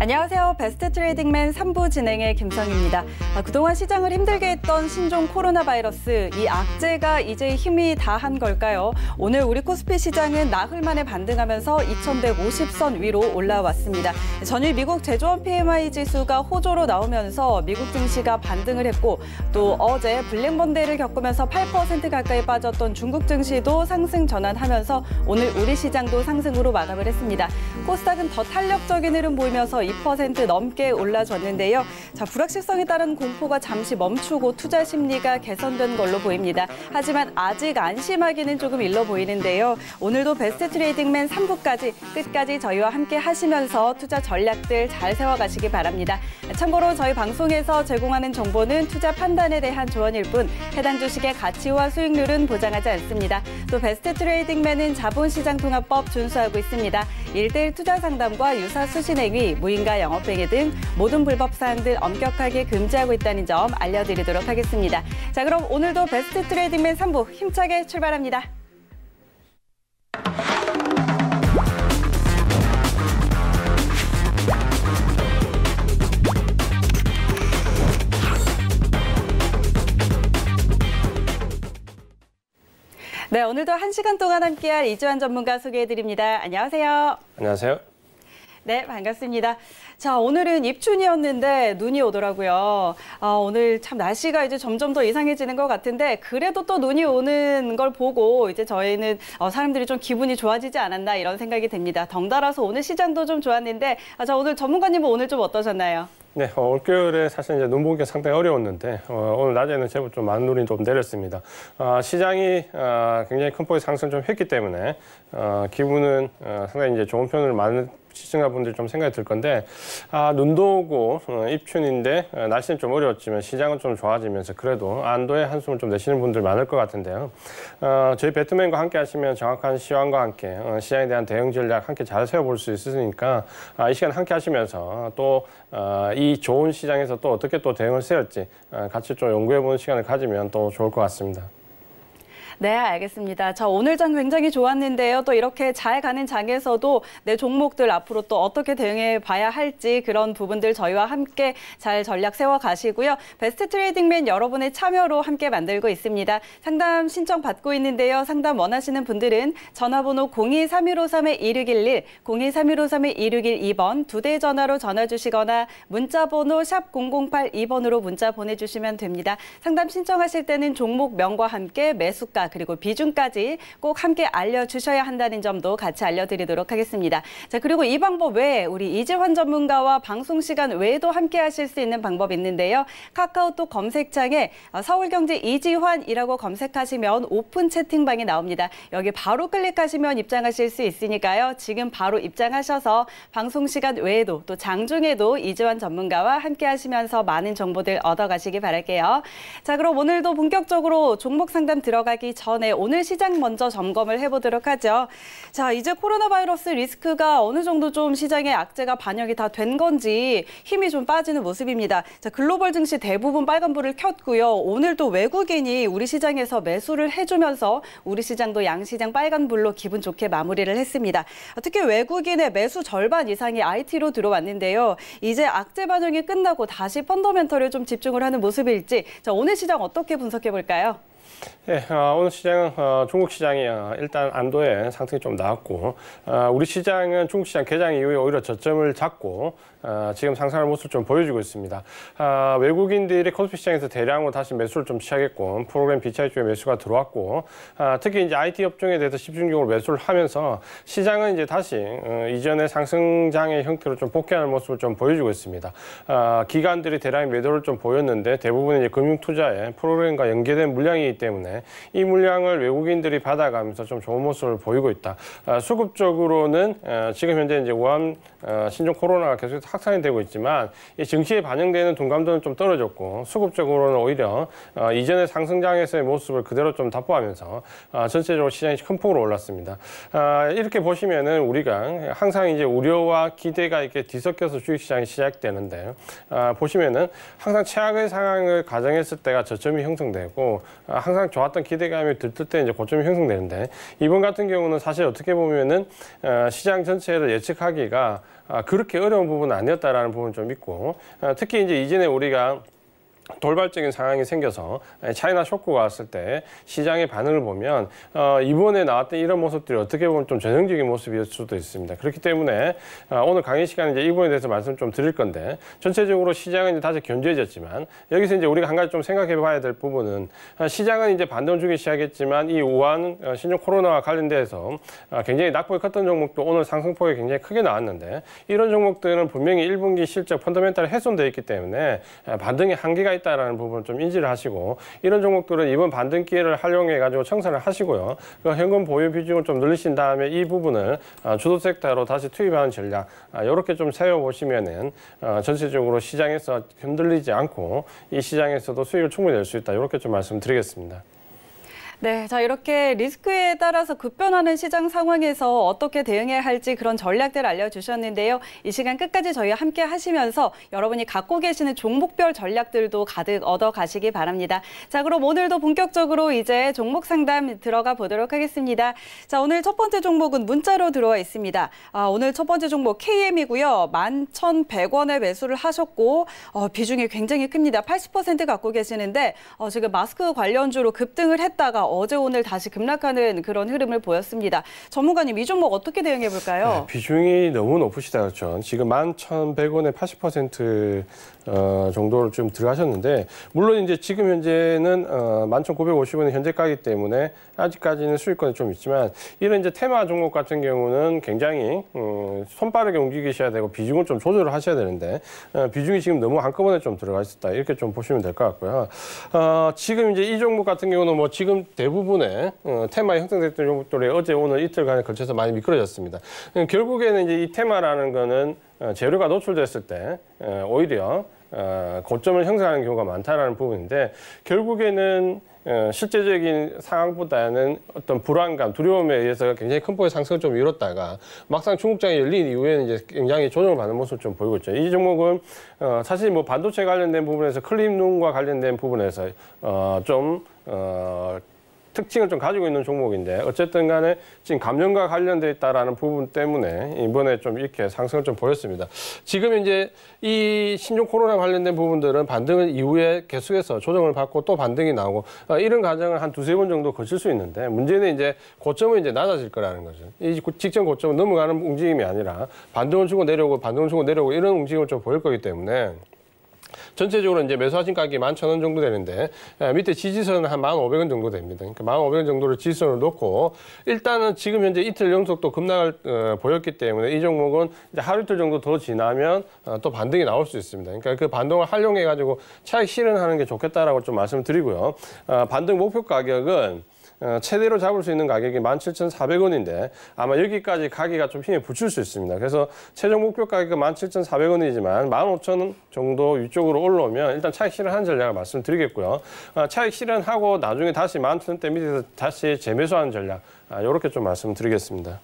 안녕하세요. 베스트 트레이딩맨 3부 진행의 김선입니다. 아, 그동안 시장을 힘들게 했던 신종 코로나 바이러스 이 악재가 이제 힘이 다한 걸까요? 오늘 우리 코스피 시장은 나흘 만에 반등하면서 2150선 위로 올라왔습니다. 전일 미국 제조업 PMI 지수가 호조로 나오면서 미국 증시가 반등을 했고 또 어제 블랙먼데를 겪으면서 8% 가까이 빠졌던 중국 증시도 상승 전환하면서 오늘 우리 시장도 상승으로 마감을 했습니다. 코스닥은 더 탄력적인 흐름 보이면서 100% 넘게 올라졌는데요. 자, 불확실성에 따른 공포가 잠시 멈추고 투자 심리가 개선된 걸로 보입니다. 하지만 아직 안심하기는 조금 일러 보이는데요. 오늘도 베스트 트레이딩맨 3부까지 끝까지 저희와 함께 하시면서 투자 전략들 잘 세워가시기 바랍니다. 참고로 저희 방송에서 제공하는 정보는 투자 판단에 대한 조언일 뿐 해당 주식의 가치와 수익률은 보장하지 않습니다. 또 베스트 트레이딩맨은 자본시장 통합법 준수하고 있습니다. 일대일 투자 상담과 유사 수신행위, 무역 고인과 영업행위 등 모든 불법 사항들 엄격하게 금지하고 있다는 점 알려드리도록 하겠습니다. 자, 그럼 오늘도 베스트 트레이딩맨 3부 힘차게 출발합니다. 네, 오늘도 1시간 동안 함께할 이주환 전문가 소개해드립니다. 안녕하세요. 안녕하세요. 네, 반갑습니다. 자, 오늘은 입춘이었는데 눈이 오더라고요. 아, 오늘 참 날씨가 이제 점점 더 이상해지는 것 같은데 그래도 또 눈이 오는 걸 보고 이제 저희는 어, 사람들이 좀 기분이 좋아지지 않았나 이런 생각이 듭니다. 덩달아서 오늘 시장도 좀 좋았는데 아, 자, 오늘 전문가님은 오늘 좀 어떠셨나요? 네, 어, 올겨울에 사실 이제 눈 보기가 상당히 어려웠는데 어, 오늘 낮에는 제법 좀 많은 눈이 좀 내렸습니다. 어, 시장이 아, 굉장히 큰 폭의 상승 좀 했기 때문에 어, 기분은 어, 상당히 이제 좋은 편을 많은 시청자분들 좀 생각이 들 건데 아, 눈도 오고 어, 입춘인데 어, 날씨는 좀 어려웠지만 시장은 좀 좋아지면서 그래도 안도의 한숨을 좀 내시는 분들 많을 것 같은데요. 어, 저희 배트맨과 함께 하시면 정확한 시황과 함께 어, 시장에 대한 대응 전략 함께 잘 세워볼 수 있으니까 아, 이 시간 함께 하시면서 또이 어, 좋은 시장에서 또 어떻게 또 대응을 세울지 어, 같이 좀 연구해보는 시간을 가지면 또 좋을 것 같습니다. 네, 알겠습니다. 자, 오늘 장 굉장히 좋았는데요. 또 이렇게 잘 가는 장에서도 내 종목들 앞으로 또 어떻게 대응해 봐야 할지 그런 부분들 저희와 함께 잘 전략 세워 가시고요. 베스트 트레이딩맨 여러분의 참여로 함께 만들고 있습니다. 상담 신청 받고 있는데요. 상담 원하시는 분들은 전화번호 023153-1611, 023153-1612번 두 대 전화로 전화 주시거나 문자 번호 샵 0082번으로 문자 보내 주시면 됩니다. 상담 신청하실 때는 종목명과 함께 매수가 그리고 비중까지 꼭 함께 알려주셔야 한다는 점도 같이 알려드리도록 하겠습니다. 자 그리고 이 방법 외에 우리 이재환 전문가와 방송 시간 외에도 함께 하실 수 있는 방법이 있는데요. 카카오톡 검색창에 어, 서울경제 이지환이라고 검색하시면 오픈 채팅방이 나옵니다. 여기 바로 클릭하시면 입장하실 수 있으니까요. 지금 바로 입장하셔서 방송 시간 외에도 또 장중에도 이재환 전문가와 함께 하시면서 많은 정보들 얻어가시기 바랄게요. 자 그럼 오늘도 본격적으로 종목 상담 들어가기 전에 오늘 시장 먼저 점검을 해보도록 하죠. 자, 이제 코로나 바이러스 리스크가 어느 정도 좀 시장의 악재가 반영이 다 된 건지 힘이 좀 빠지는 모습입니다. 자, 글로벌 증시 대부분 빨간불을 켰고요. 오늘도 외국인이 우리 시장에서 매수를 해주면서 우리 시장도 양시장 빨간불로 기분 좋게 마무리를 했습니다. 특히 외국인의 매수 절반 이상이 IT로 들어왔는데요. 이제 악재 반영이 끝나고 다시 펀더멘털를좀 집중을 하는 모습일지 자, 오늘 시장 어떻게 분석해 볼까요? 예, 어, 오늘 시장은 어, 중국 시장이 어, 일단 안도의 상승이 좀 나왔고 어, 우리 시장은 중국 시장 개장 이후에 오히려 저점을 잡고 어, 지금 상승할 모습을 좀 보여주고 있습니다. 어, 외국인들이 코스피 시장에서 대량으로 다시 매수를 좀 시작했고 프로그램 BCI 쪽에 매수가 들어왔고 어, 특히 이제 IT 업종에 대해서 집중적으로 매수를 하면서 시장은 이제 다시 어, 이전의 상승장의 형태로 좀 복귀하는 모습을 좀 보여주고 있습니다. 어, 기관들이 대량 의 매도를 좀 보였는데 대부분 이제 금융 투자에 프로그램과 연계된 물량이기 때문에 때문에 이 물량을 외국인들이 받아가면서 좀 좋은 모습을 보이고 있다. 아, 수급 적으로는 아, 지금 현재 이제 우한 아, 신종 코로나가 계속 확산이 되고 있지만 이 증시에 반영되는 동감도는좀 떨어졌고 수급적으로는 오히려 이전의 상승장에서의 모습을 그대로 좀 답보하면서 전체적으로 시장이 큰 폭으로 올랐습니다. 이렇게 보시면은 우리가 항상 이제 우려와 기대가 이렇게 뒤섞여서 주식시장이 시작되는데 요 보시면은 항상 최악의 상황을 가정했을 때가 저점이 형성되고 항상 항상 좋았던 기대감이 들뜰 때 이제 고점이 형성되는데 이번 같은 경우는 사실 어떻게 보면은 어, 시장 전체를 예측하기가 아, 그렇게 어려운 부분은 아니었다라는 부분 좀 있고 어, 특히 이제 이전에 우리가 돌발적인 상황이 생겨서 예, 차이나 쇼크가 왔을 때 시장의 반응을 보면 어, 이번에 나왔던 이런 모습들이 어떻게 보면 좀 전형적인 모습일 수도 있습니다. 그렇기 때문에 어, 오늘 강의 시간에 이제 이 부분에 대해서 말씀 좀 드릴 건데 전체적으로 시장은 이제 다시 견제해졌지만 여기서 이제 우리가 한 가지 좀 생각해 봐야 될 부분은 어, 시장은 이제 반등 중에 시작했지만 이 우한 신종 코로나와 관련돼서 굉장히 낙폭이 컸던 종목도 오늘 상승폭이 굉장히 크게 나왔는데 이런 종목들은 분명히 1분기 실적 펀더멘탈 이훼손되어 있기 때문에 반등의 한계가 있다라는 부분을 좀 인지를 하시고 이런 종목들은 이번 반등 기회를 활용해 가지고 청산을 하시고요. 그 현금 보유 비중을 좀 늘리신 다음에 이 부분을 아, 주도 섹터로 다시 투입하는 전략 이렇게 아, 좀 세워 보시면은 어, 전체적으로 시장에서 흔들리지 않고 이 시장에서도 수익을 충분히 낼 수 있다 이렇게 좀 말씀드리겠습니다. 네, 자 이렇게 리스크에 따라서 급변하는 시장 상황에서 어떻게 대응해야 할지 그런 전략들 알려주셨는데요. 이 시간 끝까지 저희와 함께 하시면서 여러분이 갖고 계시는 종목별 전략들도 가득 얻어 가시기 바랍니다. 자, 그럼 오늘도 본격적으로 이제 종목 상담 들어가 보도록 하겠습니다. 자, 오늘 첫 번째 종목은 문자로 들어와 있습니다. 아, 오늘 첫 번째 종목 KM이고요. 11,100원에 매수를 하셨고 어, 비중이 굉장히 큽니다. 80% 갖고 계시는데 어, 지금 마스크 관련주로 급등을 했다가 어제 오늘 다시 급락하는 그런 흐름을 보였습니다. 전문가님 이 종목 어떻게 대응해 볼까요? 네, 비중이 너무 높으시다 그렇죠. 지금 11,100원에 80% 어, 정도를 좀 들어가셨는데 물론 이제 지금 현재는 어, 11,950원의 현재가이기 때문에 아직까지는 수익권이 좀 있지만 이런 이제 테마 종목 같은 경우는 굉장히 음, 손빠르게 움직이셔야 되고 비중을 좀 조절을 하셔야 되는데 어, 비중이 지금 너무 한꺼번에 좀 들어가 있었다 이렇게 좀 보시면 될 것 같고요. 어, 지금 이제 이 종목 같은 경우는 뭐 지금 대부분의 어, 테마의 형성될 됐던정들이 어제 오늘 이틀간에 걸쳐서 많이 미끄러졌습니다. 어, 결국에는 이제 이 테마라는 거는 어, 재료가 노출됐을 때 오히려 고점을 형성하는 경우가 많다라는 부분인데 결국에는 실제적인 상황보다는 어떤 불안감, 두려움에 의해서 굉장히 큰 폭의 상승을 좀 이뤘다가 막상 중국장이 열린 이후에는 이제 굉장히 조정을 받는 모습을 좀 보이고 있죠. 이 종목은 사실 뭐 반도체 관련된 부분에서 클립룸과 관련된 부분에서 좀 어, 특징을 좀 가지고 있는 종목인데 어쨌든 간에 지금 감정과 관련돼 있다라는 부분 때문에 이번에 좀 이렇게 상승을 좀 보였습니다. 지금 이제 이 신종 코로나 관련된 부분들은 반등 이후에 계속해서 조정을 받고 또 반등이 나오고 아, 이런 과정을 한 두세 번 정도 거칠 수 있는데 문제는 이제 고점은 이제 낮아질 거라는 거죠. 이 직전 고점은 넘어가는 움직임이 아니라 반등을 주고 내려오고 반등을 주고 내려오고 이런 움직임을 좀 보일 거기 때문에 전체적으로 이제 매수하신 가격이 만 천 원 정도 되는데 예, 밑에 지지선은 한 만 오백 원 정도 됩니다. 그러니까 만 오백 원 정도를 지지선을 놓고 일단은 지금 현재 이틀 연속도 급락을 어, 보였기 때문에 이 종목은 이제 하루 이틀 정도 더 지나면 어, 또 반등이 나올 수 있습니다. 그러니까 그 반등을 활용해 가지고 차익 실현하는 게 좋겠다라고 좀 말씀드리고요. 어, 반등 목표 가격은 어, 최대로 잡을 수 있는 가격이 17,400원인데 아마 여기까지 가기가 좀 힘에 붙일 수 있습니다. 그래서 최종 목표 가격은 17,400원이지만 15,000원 정도 위쪽으로 올라오면 일단 차익 실현하는 전략을 말씀드리겠고요. 어, 차익 실현하고 나중에 다시 만1 0 0 0원대 밑에서 다시 재매수하는 전략 이렇게 아, 좀 말씀드리겠습니다.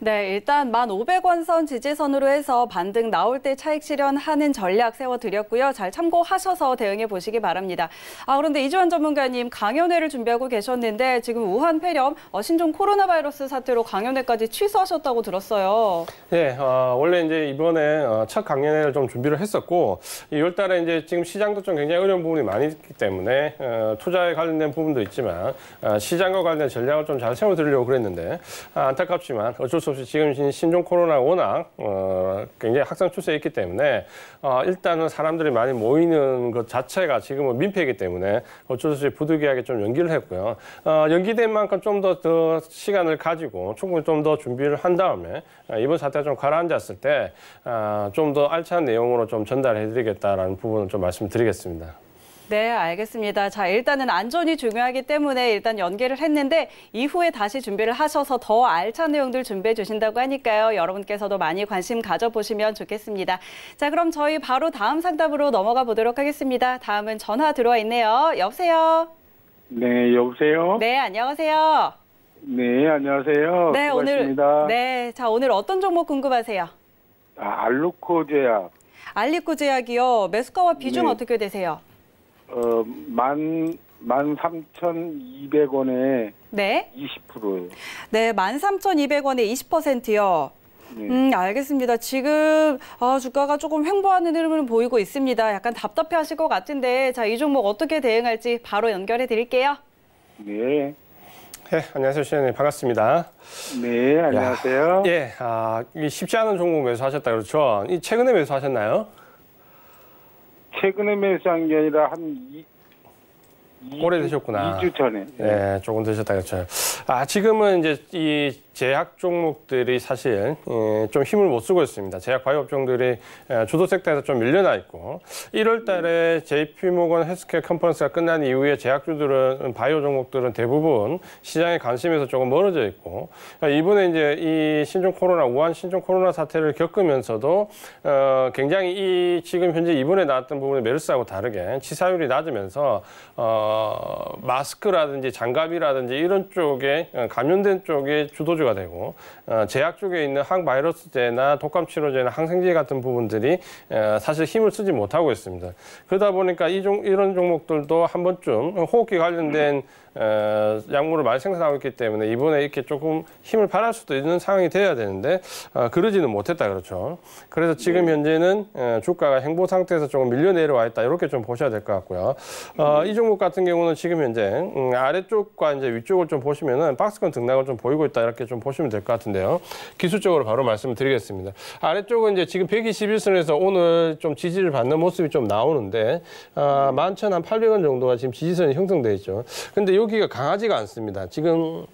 네, 일단 만5 0 0원선 지지선으로 해서 반등 나올 때 차익 실현하는 전략 세워드렸고요. 잘 참고하셔서 대응해 보시기 바랍니다. 아, 그런데 이주환 전문가님 강연회를 준비하고 계셨는데 지금 우한 폐렴 어, 신종 코로나 바이러스 사태로 강연회까지 취소하셨다고 들었어요. 네, 어, 원래 이제 이번에 어, 첫 강연회를 좀 준비를 했었고 2월달에 이제 지금 시장도 좀 굉장히 어려운 부분이 많이 있기 때문에 어, 투자에 관련된 부분도 있지만 어, 시장과 관련된 전략을 좀잘 세워드리려고 그랬는데 아, 안타깝지만 어쩔 수수 없이 지금 신종 코로나 워낙 어, 굉장히 확산 추세에 있기 때문에 어, 일단은 사람들이 많이 모이는 것 자체가 지금은 민폐이기 때문에 어쩔 수 없이 부득이하게 좀 연기를 했고요. 어, 연기된 만큼 좀 더 더 시간을 가지고 충분히 좀 더 준비를 한 다음에 어, 이번 사태가 좀 가라앉았을 때 좀더 어, 알찬 내용으로 좀 전달해드리겠다라는 부분을 좀 말씀드리겠습니다. 네, 알겠습니다. 자, 일단은 안전이 중요하기 때문에 일단 연계를 했는데 이후에 다시 준비를 하셔서 더 알찬 내용들 준비해 주신다고 하니까요. 여러분께서도 많이 관심 가져보시면 좋겠습니다. 자, 그럼 저희 바로 다음 상담으로 넘어가 보도록 하겠습니다. 다음은 전화 들어와 있네요. 여보세요? 네, 여보세요? 네, 안녕하세요. 네, 안녕하세요. 네, 고하십니다 오늘 네, 자, 오늘 어떤 종목 궁금하세요? 아, 알루코 제약. 알리코 제약이요. 매수가와 비중 네. 어떻게 되세요? 어, 만, 만 삼천 이백 원에 네. 20%요. 네, 만 삼천이백 원에 이십 퍼센트요 네. 음, 알겠습니다. 지금 아, 주가가 조금 횡보하는 흐름을 보이고 있습니다. 약간 답답해 하실 것 같은데 자, 이 종목 어떻게 대응할지 바로 연결해 드릴게요. 네. 네, 안녕하세요, 시장님. 반갑습니다. 네, 안녕하세요. 야, 예, 아, 쉽지 않은 종목 매수하셨다 그렇죠? 이 최근에 매수하셨나요? 최근에 매수한 게 아니라 한 2, 오래 되셨구나. 2주 전에. 네, 조금 되셨다 그렇죠. 아 지금은 이제 이 제약 종목들이 사실 예, 좀 힘을 못 쓰고 있습니다. 제약 과이오 업종들이 예, 주도 섹터에서 좀 밀려나 있고 1월 달에 JP 모건 헬스케어 컨퍼런스가 끝난 이후에 제약주들은 바이오 종목들은 대부분 시장의 관심에서 조금 멀어져 있고 그러니까 이번에 이제 이 신종 코로나 우한 신종 코로나 사태를 겪으면서도 어, 굉장히 이 지금 현재 이번에 나왔던 부분의 메르스하고 다르게 치사율이 낮으면서 어, 마스크라든지 장갑이라든지 이런 쪽에 어, 감염된 쪽에 주도주 치료가 되고 어, 제약 쪽에 있는 항바이러스제나 독감 치료제나 항생제 같은 부분들이 어, 사실 힘을 쓰지 못하고 있습니다. 그러다 보니까 이종, 이런 종목들도 한 번쯤 호흡기 관련된 음. 약물을 많이 생산하고 있기 때문에 이번에 이렇게 조금 힘을 발할 수도 있는 상황이 돼야 되는데 어, 그러지는 못했다 그렇죠. 그래서 지금 네. 현재는 어, 주가가 행보 상태에서 조금 밀려 내려와 있다 이렇게 좀 보셔야 될 것 같고요. 어, 네. 이 종목 같은 경우는 지금 현재 음, 아래쪽과 이제 위쪽을 좀 보시면은 박스권 등락을 좀 보이고 있다 이렇게 좀 보시면 될 것 같은데요. 기술적으로 바로 말씀드리겠습니다. 을 아래쪽은 이제 지금 121선에서 오늘 좀 지지를 받는 모습이 좀 나오는데 어, 11,800원 정도가 지금 지지선이 형성돼 있죠. 근데 여기 물기가 강하지가 않습니다. 지금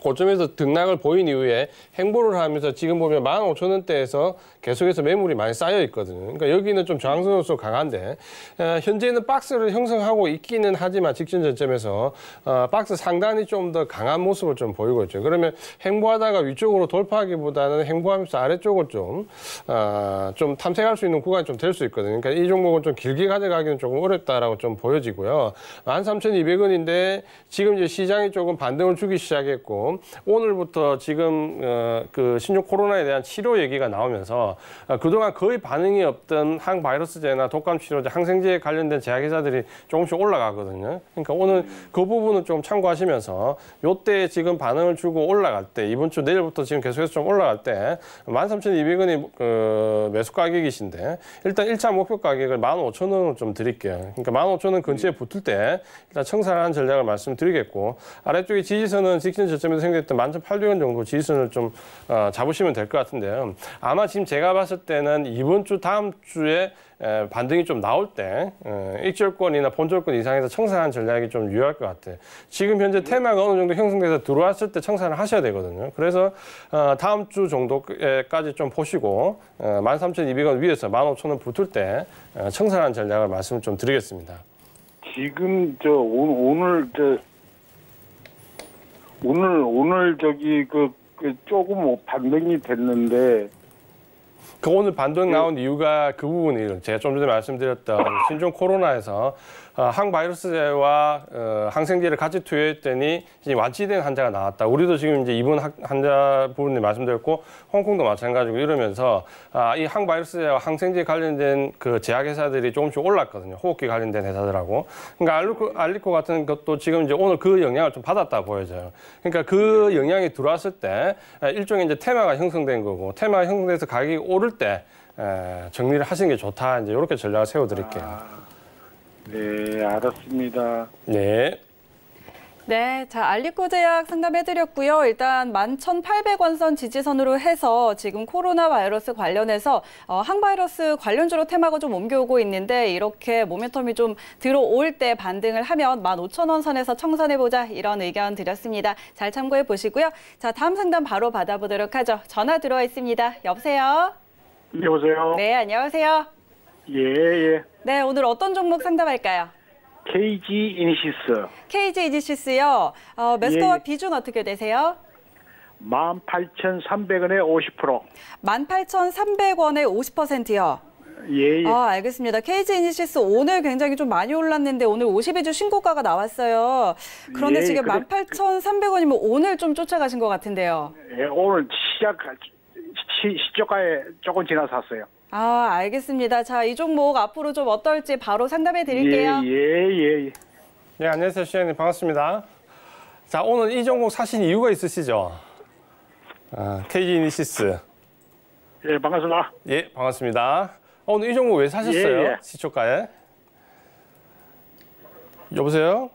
고점에서 등락을 보인 이후에 행보를 하면서 지금 보면 15,000원대에서 계속해서 매물이 많이 쌓여 있거든요. 그러니까 여기는 좀 저항선 으로서 강한데 어, 현재는 박스를 형성하고 있기는 하지만 직전 전점에서 어, 박스 상단이 좀 더 강한 모습을 좀 보이고 있죠. 그러면 행보하다가 위쪽으로 돌파하기보다는 행보하면서 아래쪽을 좀좀 어, 탐색할 수 있는 구간이 좀 될 수 있거든요. 그러니까 이 종목은 좀 길게 가져가기는 조금 어렵다라고 좀 보여지고요. 13,200원인데 지금 이제 시장이 조금 반등을 주기 시작했고 오늘부터 지금 어, 그 신종 코로나에 대한 치료 얘기가 나오면서 어, 그동안 거의 반응이 없던 항바이러스제나 독감 치료제, 항생제에 관련된 제약회사들이 조금씩 올라가거든요. 그러니까 오늘 그 부분은 좀 참고하시면서 요때 지금 반응을 주고 올라갈 때 이번 주 내일부터 지금 계속해서 좀 올라갈 때 13,200원이 그 어, 매수 가격이신데 일단 1차 목표 가격을 1 5 0 0 0원을좀 드릴게요. 그러니까 15,000원 근처에 네. 붙을 때 일단 청산하는 전략을 말씀드리겠고 아래쪽에 지지선은 직전 저점에 기준으 생겼던 11,800원 정도 지지선을 좀 어, 잡으시면 될 것 같은데요. 아마 지금 제가 봤을 때는 이번 주 다음 주에 에, 반등이 좀 나올 때 에, 일절권이나 본절권 이상에서 청산한 전략이 좀 유효할 것 같아요. 지금 현재 테마가 어느 정도 형성돼서 들어왔을 때 청산을 하셔야 되거든요. 그래서 어, 다음 주 정도까지 좀 보시고 어, 13,200원 위에서 15,000원 붙을 때 어, 청산한 전략을 말씀을 좀 드리겠습니다. 지금 저 오늘, 오늘 저 오늘 오늘 저기 그, 그 조금 반등이 됐는데 그 오늘 반등 나온 이유가 그부분이 제가 좀 전에 말씀드렸던 신종 코로나에서 어, 항바이러스제와 어, 항생제를 같이 투여했더니 이제 완치된 환자가 나왔다. 우리도 지금 이제 이번 환자 부분에 말씀드렸고 홍콩도 마찬가지고 이러면서 아, 이 항바이러스제와 항생제 관련된 그 제약회사들이 조금씩 올랐거든요. 호흡기 관련된 회사들하고. 그러니까 알리코, 알리코 같은 것도 지금 이제 오늘 그 영향을 좀 받았다 보여져요. 그러니까 그 영향이 들어왔을 때 일종의 이제 테마가 형성된 거고 테마가 형성돼서 가격이 오를 때 정리를 하시는 게 좋다. 이제 이렇게 전략을 세워드릴게요. 아. 네, 알았습니다. 네. 네, 자 알리코 제약 상담해드렸고요. 일단 11,800원 선 지지선으로 해서 지금 코로나 바이러스 관련해서 어, 항바이러스 관련주로 테마가 좀 옮겨오고 있는데 이렇게 모멘텀이 좀 들어올 때 반등을 하면 15,000원 선에서 청산해보자 이런 의견 드렸습니다. 잘 참고해 보시고요. 자 다음 상담 바로 받아보도록 하죠. 전화 들어와 있습니다. 여보세요? 네, 여보세요? 네, 안녕하세요. 예, 예. 네, 오늘 어떤 종목 상담할까요? KG 이니시스. KG 이니시스요. 어, 매수와 예. 예. 비중 어떻게 되세요? 18,300원에 50%. 18,300원에 50%요. 예, 예. 아, 알겠습니다. KG 이니시스 오늘 굉장히 좀 많이 올랐는데 오늘 52주 신고가가 나왔어요. 그런데 예, 지금 그래, 18,300원이면 오늘 좀 쫓아가신 것 같은데요. 예, 오늘 시작 시, 시초가에 조금 지나서 샀어요. 아, 알겠습니다. 자, 이 종목 앞으로 좀 어떨지 바로 상담해 드릴게요. 예, 예, 예. 네, 안녕하세요. 시장님 반갑습니다. 자, 오늘 이 종목 사신 이유가 있으시죠? 아, KG 이니시스. 예, 반갑습니다. 예, 반갑습니다. 어, 오늘 이 종목 왜 사셨어요? 예, 예. 시초가에? 여보세요?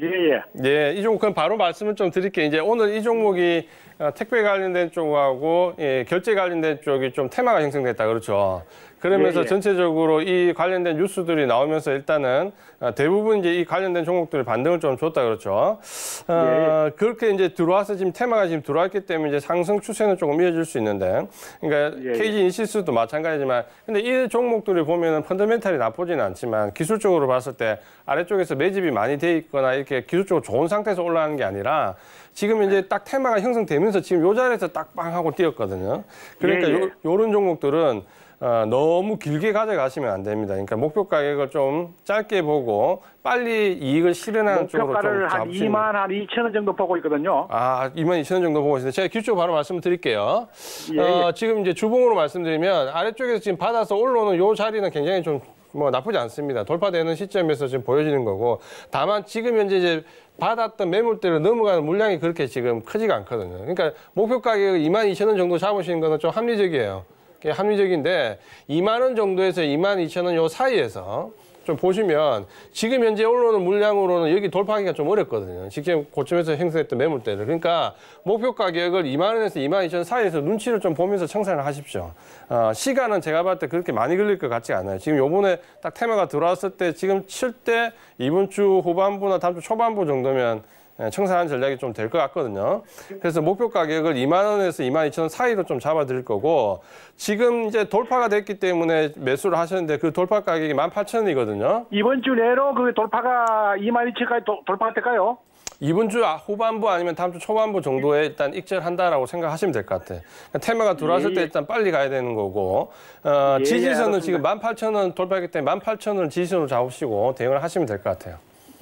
예, 예. 예, 이 종목 그럼 바로 말씀을 좀 드릴게요. 이제 오늘 이 종목이 음. 어, 택배 관련된 쪽하고 예, 결제 관련된 쪽이 좀 테마가 형성됐다 그렇죠. 그러면서 예, 예. 전체적으로 이 관련된 뉴스들이 나오면서 일단은 아, 대부분 이제 이 관련된 종목들이 반등을 좀 줬다 그렇죠. 어, 예. 그렇게 이제 들어와서 지금 테마가 지금 들어왔기 때문에 이제 상승 추세는 조금 이어질 수 있는데, 그러니까 예. KG 예. 인시스도 마찬가지지만, 근데 이 종목들이 보면은 펀더멘탈이 나쁘지는 않지만 기술적으로 봤을 때 아래쪽에서 매집이 많이 돼 있거나 이렇게 기술적으로 좋은 상태에서 올라가는 게 아니라 지금 이제 딱 테마가 형성되면서 지금 요 자리에서 딱 빵 하고 뛰었거든요. 그러니까 예, 예. 요, 요런 종목들은 아, 너무 길게 가져가시면 안 됩니다. 그러니까 목표 가격을 좀 짧게 보고 빨리 이익을 실현하는 쪽으로 좀 잡으시면. 목표가를 한 2만 한 2천 원 정도 보고 있거든요. 아, 2만 2천 원 정도 보고 있습니다 제가 기초 바로 말씀을 드릴게요. 예, 어, 예. 지금 이제 주봉으로 말씀드리면 아래쪽에서 지금 받아서 올라오는 요 자리는 굉장히 좀 뭐 나쁘지 않습니다. 돌파되는 시점에서 지금 보여지는 거고 다만 지금 현재 이제 받았던 매물대로 넘어가는 물량이 그렇게 지금 크지가 않거든요. 그러니까 목표 가격 2만2천원 정도 잡으시는 거는 좀 합리적이에요. 합리적인데 2만 원 정도에서 2만 2천 원 요 사이에서 좀 보시면 지금 현재 올라오는 물량으로는 여기 돌파하기가 좀 어렵거든요. 직접 고점에서 행사했던 매물대를. 그러니까 목표 가격을 2만 원에서 2만 2천 사이에서 눈치를 좀 보면서 청산을 하십시오. 어, 시간은 제가 봤을 때 그렇게 많이 걸릴 것 같지 않아요. 지금 요번에 딱 테마가 들어왔을 때 지금 칠 때 이번 주 후반부나 다음 주 초반부 정도면 예, 청산한 전략이 좀 될 것 같거든요. 그래서 목표 가격을 2만 원에서 2만 2천 원 사이로 좀 잡아드릴 거고 지금 이제 돌파가 됐기 때문에 매수를 하셨는데 그 돌파 가격이 1만 8천 원이거든요. 이번 주 내로 그 돌파가 2만 2천까지 돌파가 될까요? 이번 주 후반부 아니면 다음 주 초반부 정도에 일단 익절한다라고 생각하시면 될 것 같아요. 그러니까 테마가 들어왔을 예, 때 일단 빨리 가야 되는 거고 어, 예, 예 지지선은 예, 지금 18,000원 돌파했기 때문에 18,000원을 지지선으로 잡으시고 대응을 하시면 될 것 같아요.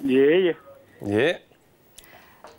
예, 예. 예.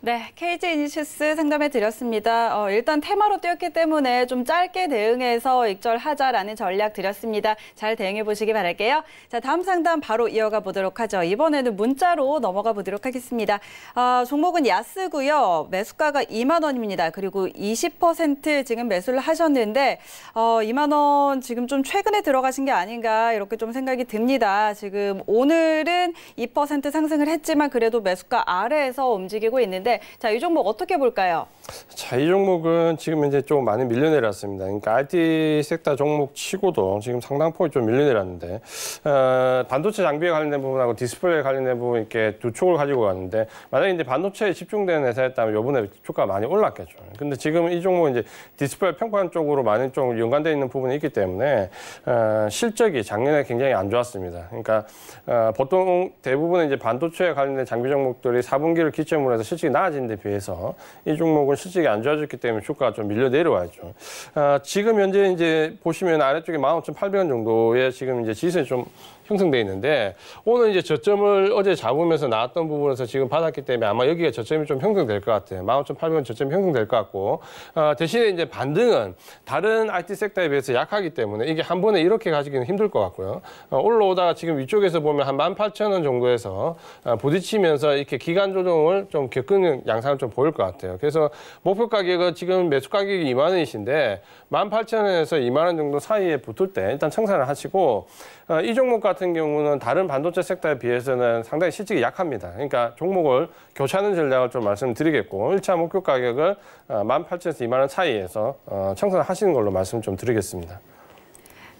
네, KG 이니시스 상담해 드렸습니다. 어, 일단 테마로 뛰었기 때문에 좀 짧게 대응해서 익절하자라는 전략 드렸습니다. 잘 대응해 보시기 바랄게요. 자, 다음 상담 바로 이어가 보도록 하죠. 이번에는 문자로 넘어가 보도록 하겠습니다. 아, 종목은 야스고요. 매수가가 2만 원입니다. 그리고 20% 지금 매수를 하셨는데 어, 2만 원 지금 좀 최근에 들어가신 게 아닌가 이렇게 좀 생각이 듭니다. 지금 오늘은 2% 상승을 했지만 그래도 매수가 아래에서 움직이고 있는데 있는데 자, 이 종목 어떻게 볼까요? 자, 이 종목은 지금 이제 좀 많이 밀려내렸습니다. 그러니까 IT 섹터 종목 치고도 지금 상당폭이 좀 밀려내렸는데 어, 반도체 장비에 관련된 부분하고 디스플레이에 관련된 부분 이렇게 두 축을 가지고 갔는데 만약에 이제 반도체에 집중되는 회사였다면 요번에 주가 많이 올랐겠죠. 근데 지금 이 종목 이제 디스플레이 평판 쪽으로 많이 좀 연관되어 있는 부분이 있기 때문에 어, 실적이 작년에 굉장히 안 좋았습니다. 그러니까 어, 보통 대부분의 이제 반도체에 관련된 장비 종목들이 4분기를 기점으로 해서 실적이 나 나아진 데 비해서 이 종목은 실적이 안 좋아졌기 때문에 주가가 좀 밀려 내려와야죠. 아, 지금 현재 이제 보시면 아래쪽에 15,800원 정도의 지금 이제 지수에 좀 형성돼 있는데 오늘 이제 저점을 어제 잡으면서 나왔던 부분에서 지금 받았기 때문에 아마 여기가 저점이 좀 형성될 것 같아요. 15,800원 저점이 형성될 것 같고 어, 대신에 이제 반등은 다른 IT 섹터에 비해서 약하기 때문에 이게 한 번에 이렇게 가지기는 힘들 것 같고요. 어, 올라오다가 지금 위쪽에서 보면 한 18,000원 정도에서 어, 부딪히면서 이렇게 기간 조정을 좀 겪는 그런 양상을 좀 보일 것 같아요. 그래서 목표 가격은 지금 매수 가격이 2만 원이신데 18,000원에서 2만 원 정도 사이에 붙을 때 일단 청산을 하시고 어, 이 종목 같은 경우는 다른 반도체 섹터에 비해서는 상당히 실적이 약합니다. 그러니까 종목을 교차하는 전략을 좀 말씀드리겠고 1차 목표 가격을 18,000원에서 어, 2만 원 사이에서 어, 청산을 하시는 걸로 말씀 좀 드리겠습니다.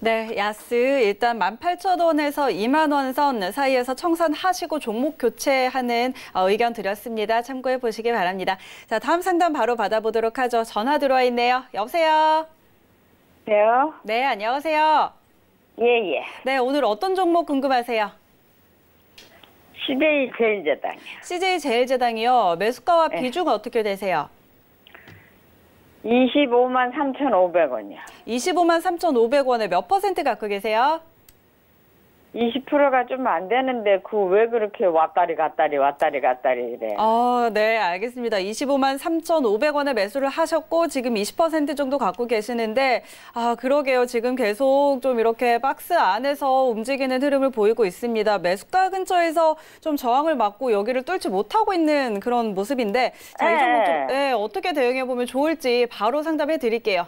네, 야스 일단 18,000원에서 2만 원 선 사이에서 청산하시고 종목 교체하는 어, 의견 드렸습니다. 참고해 보시기 바랍니다. 자, 다음 상담 바로 받아보도록 하죠. 전화 들어와 있네요. 여보세요. 네요. 네, 안녕하세요. 예, 예. 네, 오늘 어떤 종목 궁금하세요? CJ 제일제당. CJ 제일제당이요. 매수가와 네. 비중 어떻게 되세요? 25만 3,500원이요. 25만 3,500원에 몇 퍼센트 갖고 계세요? 20%가 좀 안 되는데 그 왜 그렇게 왔다리 갔다리 왔다리 갔다리 이래. 아, 네, 알겠습니다. 25만 3,500원에 매수를 하셨고 지금 20% 정도 갖고 계시는데 아, 그러게요. 지금 계속 좀 이렇게 박스 안에서 움직이는 흐름을 보이고 있습니다. 매수가 근처에서 좀 저항을 맞고 여기를 뚫지 못하고 있는 그런 모습인데 자, 네. 이 정도 좀 네. 네, 어떻게 대응해 보면 좋을지 바로 상담해 드릴게요.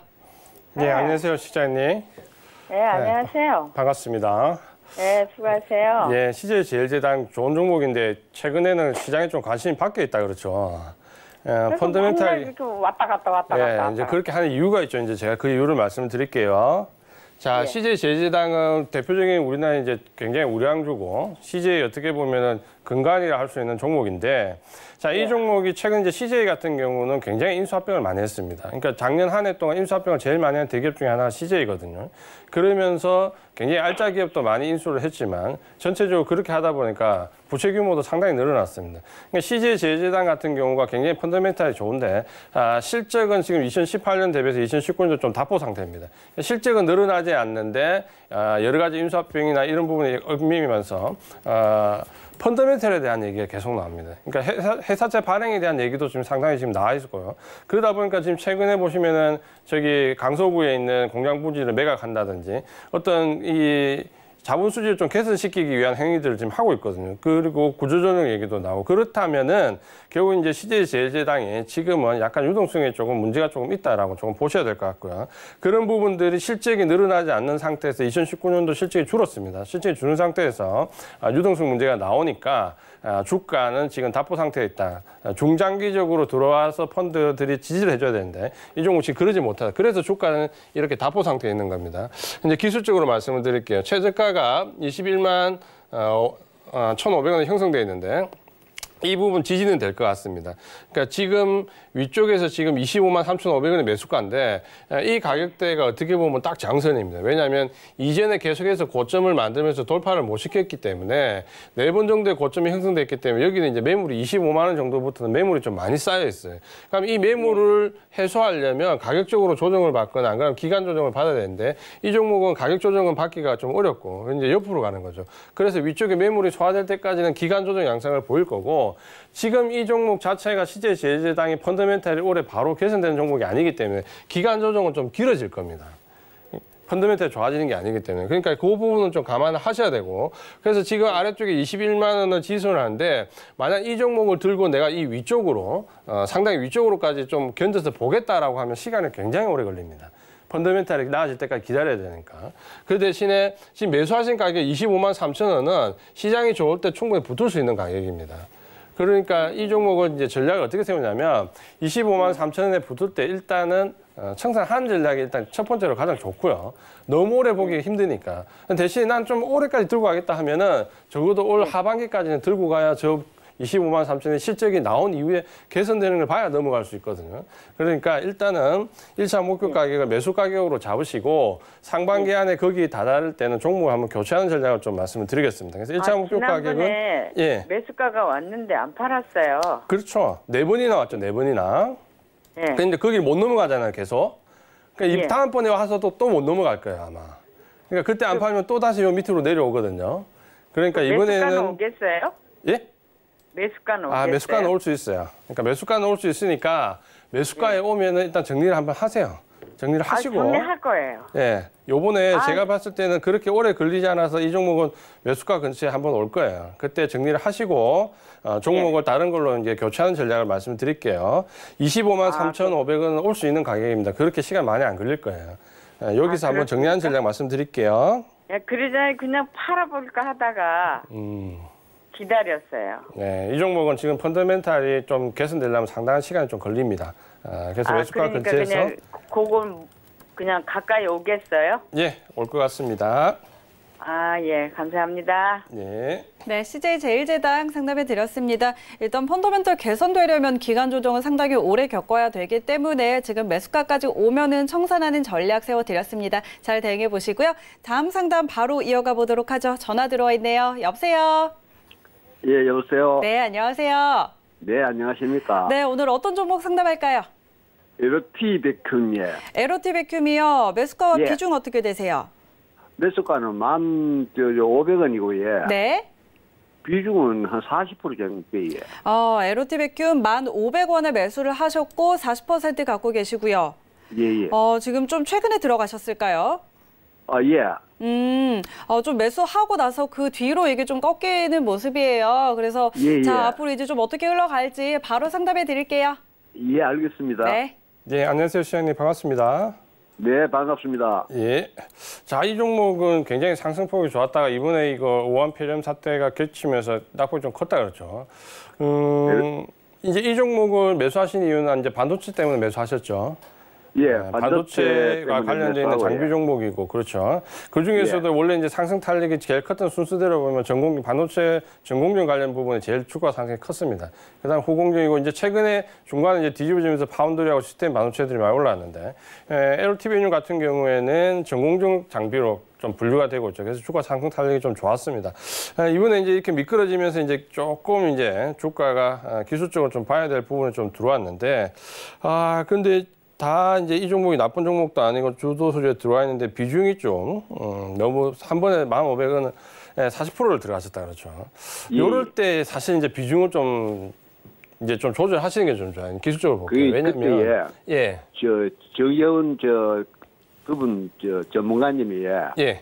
네, 네. 안녕하세요, 시장님. 네, 안녕하세요. 네, 반갑습니다. 네, 수고하세요. 예, CJ 제일제당 좋은 종목인데 최근에는 시장에 좀 관심이 바뀌어 있다 그렇죠. 예, 뭐 펀더멘탈 이렇게 왔다 갔다 왔다 예, 갔다. 왔다. 이제 그렇게 하는 이유가 있죠. 이제 제가 그 이유를 말씀드릴게요. 자, 예. CJ 제일당은 대표적인 우리나라 이제 굉장히 우량주고 CJ 어떻게 보면은 근간이라 할 수 있는 종목인데 자, 이 네. 종목이 최근 이제 CJ 같은 경우는 굉장히 인수합병을 많이 했습니다. 그러니까 작년 한 해 동안 인수합병을 제일 많이 한 대기업 중에 하나가 CJ거든요. 그러면서 굉장히 알짜 기업도 많이 인수를 했지만 전체적으로 그렇게 하다 보니까 부채 규모도 상당히 늘어났습니다. 그러니까 CJ제재단 같은 경우가 굉장히 펀더멘탈이 좋은데 아, 실적은 지금 2018년 대비해서 2019년도 좀 답보 상태입니다. 실적은 늘어나지 않는데 아, 여러 가지 인수합병이나 이런 부분이 얽매이면서 아, 펀더멘털에 대한 얘기가 계속 나옵니다. 그러니까 회사, 회사채 발행에 대한 얘기도 지금 상당히 지금 나와 있을 거예요. 그러다 보니까 지금 최근에 보시면은 저기 강서구에 있는 공장 부지를 매각한다든지 어떤 이 자본 수지를 좀 개선시키기 위한 행위들을 지금 하고 있거든요. 그리고 구조조정 얘기도 나오고 그렇다면은 결국 이제 시제재제당이 지금은 약간 유동성에 조금 문제가 조금 있다라고 조금 보셔야 될 것 같고요. 그런 부분들이 실적이 늘어나지 않는 상태에서 2019년도 실적이 줄었습니다. 실적이 줄은 상태에서 아, 유동성 문제가 나오니까 아, 주가는 지금 답보 상태에 있다. 아, 중장기적으로 들어와서 펀드들이 지지를 해줘야 되는데 이종욱씨 그러지 못하다. 그래서 주가는 이렇게 답보 상태에 있는 겁니다. 이제 기술적으로 말씀을 드릴게요. 최저가가 21만 어, 어, 1,500원에 형성되어 있는데 이 부분 지지는 될 것 같습니다. 그러니까 지금 위쪽에서 지금 25만 3,500원의 매수가인데 이 가격대가 어떻게 보면 딱 장선입니다. 왜냐하면 이전에 계속해서 고점을 만들면서 돌파를 못 시켰기 때문에 네 번 정도의 고점이 형성됐기 때문에 여기는 이제 매물이 25만 원 정도부터는 매물이 좀 많이 쌓여 있어요. 그럼 이 매물을 해소하려면 가격적으로 조정을 받거나 안 그러면 기간 조정을 받아야 되는데 이 종목은 가격 조정은 받기가 좀 어렵고 이제 옆으로 가는 거죠. 그래서 위쪽에 매물이 소화될 때까지는 기간 조정 양상을 보일 거고 지금 이 종목 자체가 실제 제재당의 펀더멘탈이 올해 바로 개선되는 종목이 아니기 때문에 기간 조정은 좀 길어질 겁니다. 펀더멘탈 이 좋아지는 게 아니기 때문에 그러니까 그 부분은 좀 감안하셔야 되고 그래서 지금 아래쪽에 21만 원을 지수를 하는데 만약 이 종목을 들고 내가 이 위쪽으로 어, 상당히 위쪽으로까지 좀 견뎌서 보겠다라고 하면 시간이 굉장히 오래 걸립니다. 펀더멘탈이 나아질 때까지 기다려야 되니까 그 대신에 지금 매수하신 가격 25만 3천 원은 시장이 좋을 때 충분히 붙을 수 있는 가격입니다. 그러니까 이 종목은 이제 전략을 어떻게 세우냐면 25만 3천 원에 붙을 때 일단은 어, 청산 한 전략이 일단 첫 번째로 가장 좋고요. 너무 오래 보기 힘드니까. 대신 난 좀 오래까지 들고 가겠다 하면은 적어도 올 하반기까지는 들고 가야 저 25만 3천의 실적이 나온 이후에 개선되는 걸 봐야 넘어갈 수 있거든요. 그러니까 일단은 1차 목표 가격을 매수 가격으로 잡으시고 상반기 네. 안에 거기 다다를 때는 종목을 한번 교체하는 전략을 좀 말씀을 드리겠습니다. 그래서 1차 아, 목표 가격은 예. 매수가가 왔는데 안 팔았어요. 그렇죠. 네 번이나 왔죠. 네 번이나. 예. 근데 거기못 넘어가잖아요. 계속. 그러니까 예. 다음번에 와서도 또 못 넘어갈 거예요. 아마. 그러니까 그때 안 그 팔면 또 다시 요 밑으로 내려오거든요. 그러니까 그 이번에는 오겠어요? 예? 매수가 넣을 아, 매수가 넣을 수 있어요. 그러니까 매수가 넣을 수 있으니까 매수가에 예. 오면은 일단 정리를 한번 하세요. 정리를 아, 하시고. 아, 정리할 거예요. 예. 요번에 아. 제가 봤을 때는 그렇게 오래 걸리지 않아서 이 종목은 매수가 근처에 한번 올 거예요. 그때 정리를 하시고 어, 종목을 예. 다른 걸로 이제 교체하는 전략을 말씀드릴게요. 25만 아, 3,500원 올수 있는 가격입니다. 그렇게 시간 많이 안 걸릴 거예요. 예, 여기서 아, 한번 정리하는 전략 말씀드릴게요. 예, 그러자 그냥 팔아볼까 하다가 음. 기다렸어요. 네, 이 종목은 지금 펀더멘탈이 좀 개선되려면 상당한 시간이 좀 걸립니다. 아, 그래서 아, 매수가 그러니까 근처에서 그냥 그건 그냥 가까이 오겠어요? 예, 올 것 같습니다. 아, 예, 감사합니다. 예. 네, 네 CJ 제일제당 상담해 드렸습니다. 일단 펀더멘털 개선되려면 기간 조정은 상당히 오래 겪어야 되기 때문에 지금 매수가까지 오면은 청산하는 전략 세워 드렸습니다. 잘 대응해 보시고요. 다음 상담 바로 이어가 보도록 하죠. 전화 들어와 있네요. 여보세요. 예, 여보세요. 네, 안녕하세요. 네, 안녕하십니까. 네, 오늘 어떤 종목 상담할까요? 에로티 백큐미요 에로티 백큐미요. 매수가와 예. 비중 어떻게 되세요? 매수가는 만 오백 원이고요 예. 네. 비중은 한 40% 정도예요. 어, 에로티 백큐 만 오백 원에 매수를 하셨고 40% 갖고 계시고요. 예, 예. 어, 지금 좀 최근에 들어가셨을까요? 아, 예. 음, 어, 좀 매수하고 나서 그 뒤로 이게 좀 꺾이는 모습이에요. 그래서 예, 예. 자 앞으로 이제 좀 어떻게 흘러갈지 바로 상담해 드릴게요. 예, 알겠습니다. 네. 예, 안녕하세요, 시장님 반갑습니다. 네, 반갑습니다. 예. 자, 이 종목은 굉장히 상승폭이 좋았다가 이번에 이거 오한 폐렴 사태가 겹치면서 낙폭이 좀 컸다 그렇죠 음, 네. 이제 이 종목을 매수하신 이유는 이제 반도체 때문에 매수하셨죠. 예, 네, 반도체 반도체와 관련된 장비 종목이고 그렇죠. 그 중에서도 예. 원래 이제 상승 탄력이 제일 컸던 순수대로 보면 전공 반도체 전공정 관련 부분에 제일 추가 상승이 컸습니다. 그다음 후공정이고 이제 최근에 중간에 이제 뒤집어지면서 파운드리하고 시스템 반도체들이 많이 올라왔는데 에, 예, LTBNU 같은 경우에는 전공정 장비로 좀 분류가 되고 있죠. 그래서 주가 상승 탄력이 좀 좋았습니다. 예, 이번에 이제 이렇게 미끄러지면서 이제 조금 이제 주가가 아, 기술적으로 좀 봐야 될 부분이 좀 들어왔는데, 아, 근데 다 이제 이 종목이 나쁜 종목도 아니고 주도소재 들어와 있는데 비중이 좀 음, 너무 한 번에 만 오백 원은 예, 사십 프로를 들어가셨다 그렇죠. 음. 요럴 예. 때 사실 이제 비중을 좀 이제 좀 조절하시는 게 좀 좋아요. 기술적으로 볼게요. 그, 왜냐면 예. 예. 저 정여운 저 그분 저 전문가님이 예. 예.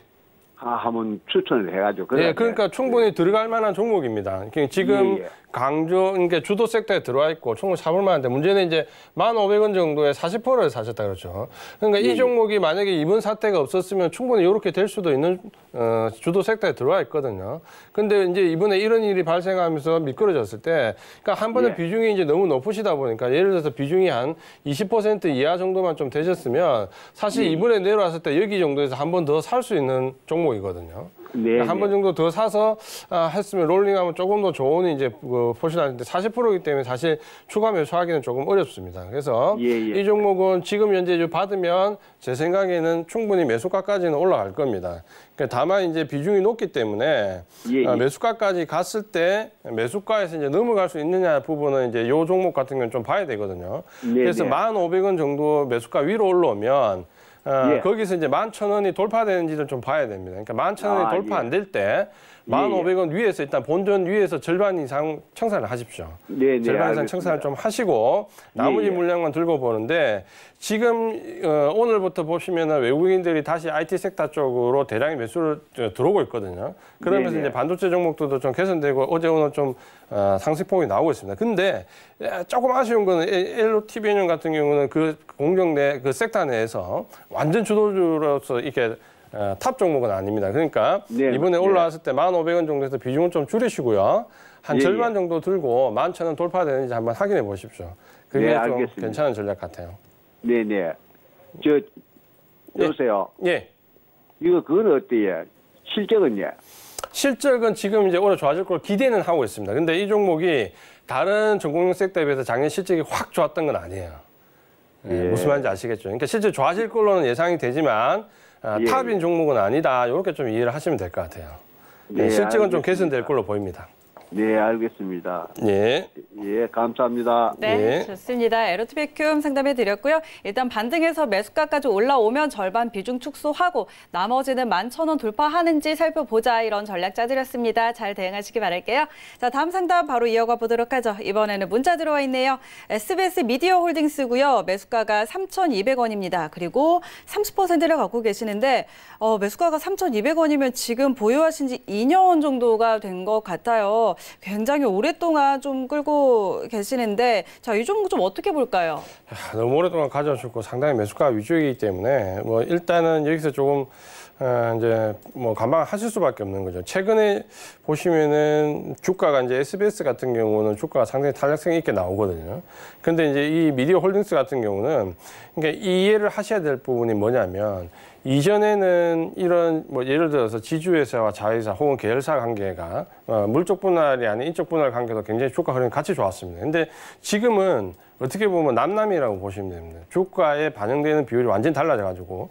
아, 한번 추천을 해가지고. 예, 그러니까 충분히 들어갈 만한 종목입니다. 그러니까 지금 예. 예. 강조, 그러니까 주도 섹터에 들어와 있고 총을 잡을 만한데 문제는 이제 만 오백 원 정도에 사십 퍼를 사셨다 그러죠. 그러니까 네. 이 예, 예. 종목이 만약에 이번 사태가 없었으면 충분히 이렇게 될 수도 있는 어, 주도 섹터에 들어와 있거든요. 근데 이제 이번에 이런 일이 발생하면서 미끄러졌을 때, 그러니까 한 번에 네. 예. 비중이 이제 너무 높으시다 보니까 예를 들어서 비중이 한 이십 퍼센트 이하 정도만 좀 되셨으면 사실 네. 이번에 내려왔을 때 여기 정도에서 한 번 더 살 수 있는 종목이거든요. 네, 한번 네. 정도 더 사서 아, 했으면 롤링하면 조금 더 좋은 이제 그포시나는데 40%이기 때문에 사실 추가 매수하기는 조금 어렵습니다. 그래서 예, 예. 이 종목은 지금 현재 받으면 제 생각에는 충분히 매수가까지는 올라갈 겁니다. 그러니까 다만 이제 비중이 높기 때문에 예, 아, 예. 매수가까지 갔을 때 매수가에서 이제 넘어갈 수 있느냐 부분은 이제 요 종목 같은 경우는 좀 봐야 되거든요. 네, 그래서 네. 1,500원 정도 매수가 위로 올라오면 예. 거기서 이제 만천 원이 돌파되는지를 좀 봐야 됩니다. 그러니까 만천 원이 아, 돌파 예. 안될때 1,500원 위에서 일단 본전 위에서 절반 이상 청산을 하십시오. 네, 네, 절반 이상 청산을 좀 하시고 나머지 예, 예. 물량만 들고 보는데 지금 어, 오늘부터 보시면 외국인들이 다시 IT 섹터 쪽으로 대량의 매수를 어, 들어오고 있거든요. 그러면서 네, 네. 이제 반도체 종목들도 좀 개선되고 어제 오늘 좀 어, 상승폭이 나오고 있습니다. 근데 조금 아쉬운 거는 LOTBN 같은 경우는 그 공정 내그 섹터 내에서 완전 주도주로서 이렇게 어, 탑 종목은 아닙니다. 그러니까 네, 이번에 올라왔을 때 만 오백 원 정도에서 비중을 좀 줄이시고요. 한 예, 예. 절반 예. 정도 들고 만 천 원 돌파되는지 한번 확인해 보십시오. 그게 네, 좀 괜찮은 전략 같아요. 네네. 네. 저 여보세요. 예. 예. 이거 그건 어때요? 실적은요? 실적은 지금 이제 올해 좋아질 걸 기대는 하고 있습니다. 근데 이 종목이 다른 전공용 섹터에 비해서 작년 실적이 확 좋았던 건 아니에요. 예. 예. 무슨 말인지 아시겠죠. 그러니까 실제 좋아질 걸로는 예상이 되지만 아, 예. 탑인 종목은 아니다. 이렇게 좀 이해를 하시면 될 것 같아요. 예, 네, 실직은 좀 개선될 걸로 보입니다. 네, 알겠습니다. 네. 예, 감사합니다. 네, 예. 좋습니다. 에로트베큐 상담해 드렸고요. 일단 반등해서 매수가까지 올라오면 절반 비중 축소하고 나머지는 만 천원 돌파하는지 살펴보자 이런 전략 짜드렸습니다. 잘 대응하시기 바랄게요. 자, 다음 상담 바로 이어가 보도록 하죠. 이번에는 문자 들어와 있네요. SBS 미디어 홀딩스고요. 매수가가 3,200원입니다. 그리고 30%를 갖고 계시는데 어, 매수가가 3,200원이면 지금 보유하신 지 2년 정도가 된 것 같아요. 굉장히 오랫동안 좀 끌고 계시는데 자, 이 종목 좀 어떻게 볼까요? 아, 너무 오랫동안 가져오셨고 상당히 매수가 위주이기 때문에 뭐 일단은 여기서 조금 아, 이제 뭐 감방하실 수밖에 없는 거죠. 최근에 보시면은 주가가 이제 SBS 같은 경우는 주가가 상당히 탄력성 있게 나오거든요. 근데 이제 이 미디어 홀딩스 같은 경우는 그러니까 이해를 하셔야 될 부분이 뭐냐면 이전에는 이런 뭐 예를 들어서 지주회사와 자회사 혹은 계열사 관계가 어, 물적 분할이 아닌 인적 분할 관계도 굉장히 주가 흐름이 같이 좋았습니다. 근데 지금은 어떻게 보면 남남이라고 보시면 됩니다. 주가에 반영되는 비율이 완전히 달라져가지고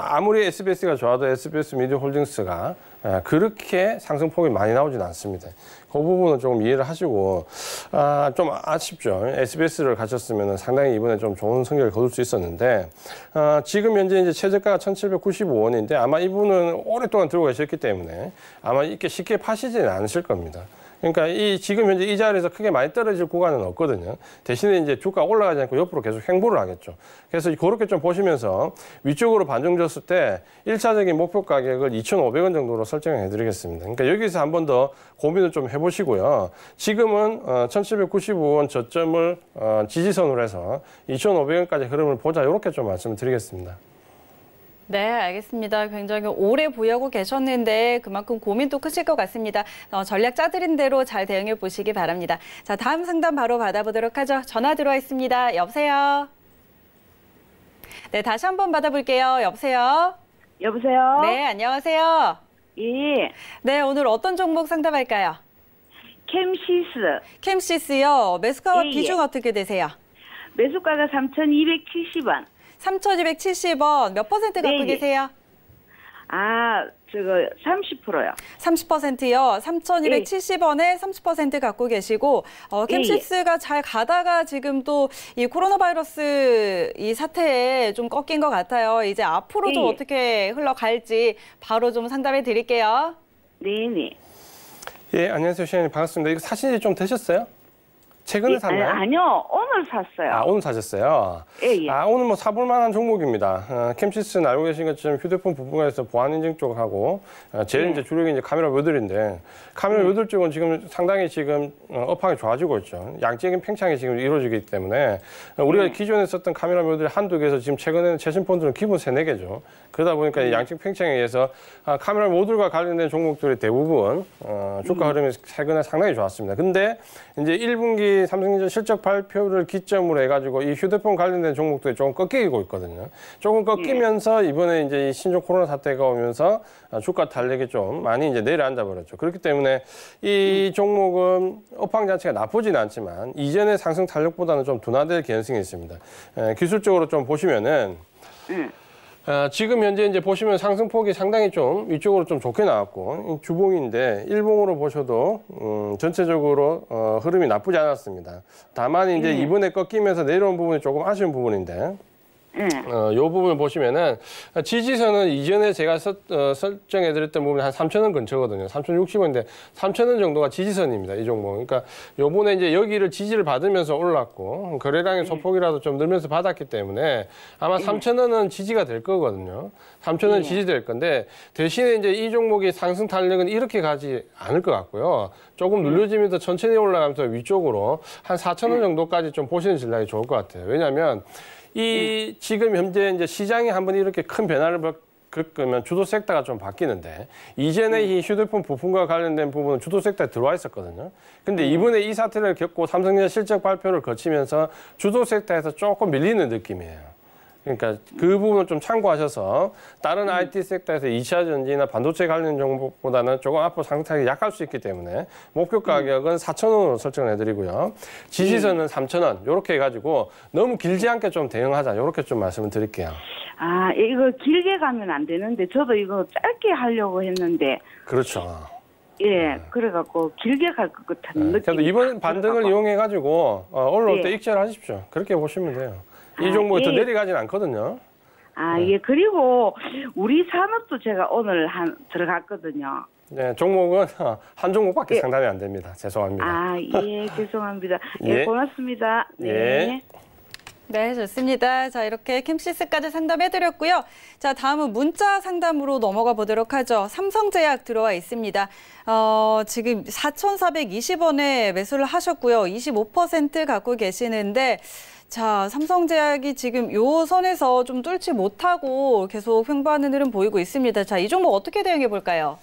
아무리 SBS가 좋아도 SBS 미디어 홀딩스가 그렇게 상승폭이 많이 나오진 않습니다. 그 부분은 조금 이해를 하시고 아, 좀 아쉽죠. SBS를 가셨으면 상당히 이번에 좀 좋은 성적을 거둘 수 있었는데 아, 지금 현재 이제 최저가가 1,795원인데 아마 이분은 오랫동안 들고 계셨기 때문에 아마 이렇게 쉽게 파시지는 않으실 겁니다. 그러니까 이 지금 현재 이 자리에서 크게 많이 떨어질 구간은 없거든요. 대신에 이제 주가 올라가지 않고 옆으로 계속 횡보를 하겠죠. 그래서 그렇게 좀 보시면서 위쪽으로 반중 줬을 때 1차적인 목표 가격을 2,500원 정도로 설정해 드리겠습니다. 그러니까 여기서 한 번 더 고민을 좀 해보시고요. 지금은 1,795원 어, 저점을 어, 지지선으로 해서 2,500원까지 흐름을 보자 이렇게 좀 말씀을 드리겠습니다. 네, 알겠습니다. 굉장히 오래 보유하고 계셨는데 그만큼 고민도 크실 것 같습니다. 어, 전략 짜드린 대로 잘 대응해 보시기 바랍니다. 자, 다음 상담 바로 받아보도록 하죠. 전화 들어와 있습니다. 여보세요? 네, 다시 한번 받아볼게요. 여보세요? 여보세요? 네, 안녕하세요. 예. 네, 오늘 어떤 종목 상담할까요? 캠시스. 캠시스요. 매수가와 예, 예, 비중 어떻게 되세요? 매수가가 3,270원. 3,270원 몇 퍼센트 네, 갖고 네, 계세요? 아, 저거 30%요. 30%요. 3,270원에 30% 갖고 계시고 어, 캠식스가 네, 예. 잘 가다가 지금 또 이 코로나 바이러스 이 사태에 좀 꺾인 것 같아요. 이제 앞으로 네. 좀 예. 어떻게 흘러갈지 바로 좀 상담해 드릴게요. 네네. 네. 예, 안녕하세요, 시장님 반갑습니다. 이거 사실좀 되셨어요? 최근에 예, 예, 샀나요? 아니요, 오늘 샀어요. 아, 오늘 사셨어요? 예, 예. 아, 오늘 뭐 사볼 만한 종목입니다. 어, 캠시스는 알고 계신 것처럼 휴대폰 부분에서 보안 인증 쪽하고 어, 제일 예. 이제 주력이 이제 카메라 모듈인데 카메라 모듈 예. 쪽은 지금 상당히 지금 어, 업황이 좋아지고 있죠. 양적인 팽창이 지금 이루어지기 때문에 우리가 기존에 썼던 카메라 모듈 한두 개에서 지금 최근에는 최신 폰들은 기본 세 네 개죠. 그러다 보니까 음. 양측 팽창에 의해서 아, 카메라 모듈과 관련된 종목들이 대부분 주가 음. 흐름이 최근에 상당히 좋았습니다. 근데 이제 1분기 삼성전자 실적 발표를 기점으로 해가지고 이 휴대폰 관련된 종목들이 조금 꺾이고 있거든요. 조금 꺾이면서 예. 이번에 이제 이 신종 코로나 사태가 오면서 주가 탄력이 좀 많이 이제 내려앉아 버렸죠. 그렇기 때문에 이 음. 종목은 업황 자체가 나쁘진 않지만 이전의 상승 탄력보다는 좀 둔화될 가능성이 있습니다. 기술적으로 좀 보시면은. 예. 아, 지금 현재 이제 보시면 상승폭이 상당히 좀 이쪽으로 좀 좋게 나왔고 주봉인데 일봉으로 보셔도 음, 전체적으로 어, 흐름이 나쁘지 않았습니다. 다만 이제 음. 이번에 꺾이면서 내려온 부분이 조금 아쉬운 부분인데 네. 어, 요 부분을 보시면은 지지선은 이전에 제가 서, 어, 설정해드렸던 부분이 한3천원 근처거든요. 3,060원인데 3천원 정도가 지지선입니다. 이 종목. 그러니까 요번에 이제 여기를 지지를 받으면서 올랐고 거래량의 네. 소폭이라도 좀 늘면서 받았기 때문에 아마 3천원은 지지가 될 거거든요. 3천0 0원 지지될 건데 대신에 이제 이 종목이 상승 탄력은 이렇게 가지 않을 것 같고요. 조금 눌려지면서 천천히 올라가면서 위쪽으로 한4천원 정도까지 좀 보시는 전략이 좋을 것 같아요. 왜냐하면 이 음. 지금 현재 이제 시장이 한번 이렇게 큰 변화를 겪으면 그, 주도 섹터가 좀 바뀌는데 이전에 음. 이 휴대폰 부품과 관련된 부분은 주도 섹터에 들어와 있었거든요. 근데 음. 이번에 이 사태를 겪고 삼성전자 실적 발표를 거치면서 주도 섹터에서 조금 밀리는 느낌이에요. 그러니까 그 부분 을좀 참고하셔서 다른 음. IT 섹터에서 2차 전지나 반도체 관련 정보보다는 조금 앞으로 상당히 약할 수 있기 때문에 목표 음. 가격은 음. 4,000원으로 설정해 을 드리고요. 지지선은 음. 3,000원 이렇게 해가지고 너무 길지 않게 좀 대응하자 이렇게 좀 말씀을 드릴게요. 아 이거 길게 가면 안 되는데 저도 이거 짧게 하려고 했는데 그렇죠. 예, 네. 그래갖고 길게 갈 것 같은 네. 느낌. 그래도 이번 반등을 이용해가지고 어, 올라올 예. 때 익절하십시오. 그렇게 보시면 돼요. 이 종목이 아, 예. 내려가진 않거든요. 아, 네. 예. 그리고 우리 산업도 제가 오늘 한 들어갔거든요. 네, 종목은 어, 한 종목밖에 예. 상담이 안 됩니다. 죄송합니다. 아, 예, 죄송합니다. 예, 예. 고맙습니다. 네. 예. 네, 좋습니다. 자, 이렇게 캠시스까지 상담해드렸고요. 자, 다음은 문자 상담으로 넘어가 보도록 하죠. 삼성제약 들어와 있습니다. 어, 지금 4,420원에 매수를 하셨고요. 25% 갖고 계시는데 자, 삼성제약이 지금 요 선에서 좀 뚫지 못하고 계속 횡보하는 흐름 보이고 있습니다. 자, 이 종목 어떻게 대응해 볼까요?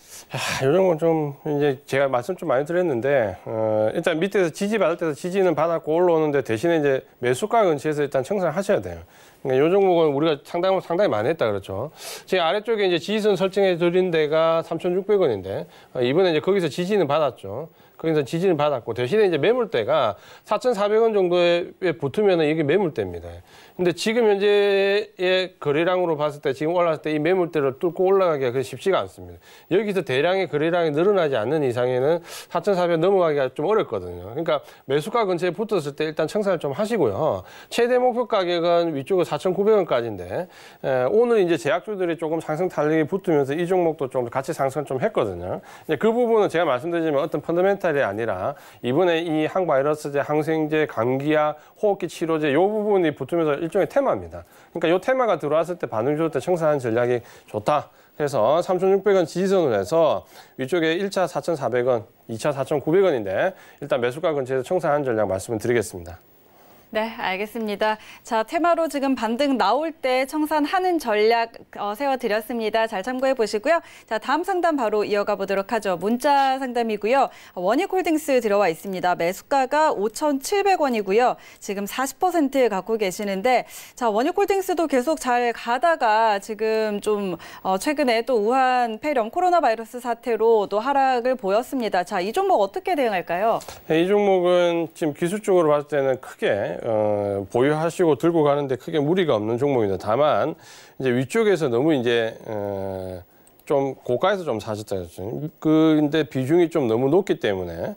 이요종목좀 아, 이제 제가 말씀 좀 많이 드렸는데 어, 일단 밑에서 지지 받을 때서 지지는 받았고 올라오는데 대신에 이제 매수가 근처에서 일단 청산하셔야 돼요. 그러니까 요 종목은 우리가 상당 상당히 많이 했다 그렇죠. 지금 아래쪽에 이제 지지선 설정해 드린 데가 3 6 0 0 원인데 어, 이번에 이제 거기서 지지는 받았죠. 그래서 지진을 받았고 대신에 이제 매물대가 4,400원 정도에 붙으면 이게 매물대입니다. 근데 지금 현재의 거래량으로 봤을 때 지금 올랐을 때 이 매물대를 뚫고 올라가기가 그 쉽지가 않습니다. 여기서 대량의 거래량이 늘어나지 않는 이상에는 4,400 넘어가기가 좀 어렵거든요. 그러니까 매수가 근처에 붙었을 때 일단 청산을 좀 하시고요. 최대 목표 가격은 위쪽은 4,900원까지인데 오늘 이제 제약주들이 조금 상승 탄력이 붙으면서 이 종목도 좀 같이 상승을 좀 했거든요. 그 부분은 제가 말씀드리지만 어떤 펀더멘탈이 아니라 이번에 이 항바이러스제, 항생제, 감기약, 호흡기 치료제 이 부분이 붙으면서 일종의 테마입니다. 그러니까 이 테마가 들어왔을 때 반응조 때청산 전략이 좋다. 그래서 3,600원 지지선으 해서 위쪽에 1차 4,400원, 2차 4,900원인데 일단 매수가 근처에서 청산 전략 말씀을 드리겠습니다. 네, 알겠습니다. 자, 테마로 지금 반등 나올 때 청산하는 전략 어, 세워드렸습니다. 잘 참고해 보시고요. 자, 다음 상담 바로 이어가 보도록 하죠. 문자 상담이고요. 원익홀딩스 들어와 있습니다. 매수가가 5,700원이고요. 지금 40% 갖고 계시는데 자, 원익홀딩스도 계속 잘 가다가 지금 좀 어, 최근에 또 우한 폐렴 코로나 바이러스 사태로 또 하락을 보였습니다. 자, 이 종목 어떻게 대응할까요? 네, 이 종목은 지금 기술적으로 봤을 때는 크게 어, 보유하시고 들고 가는데 크게 무리가 없는 종목입니다. 다만 이제 위쪽에서 너무 이제 어, 좀 고가에서 좀 사셨다 그 근데 비중이 좀 너무 높기 때문에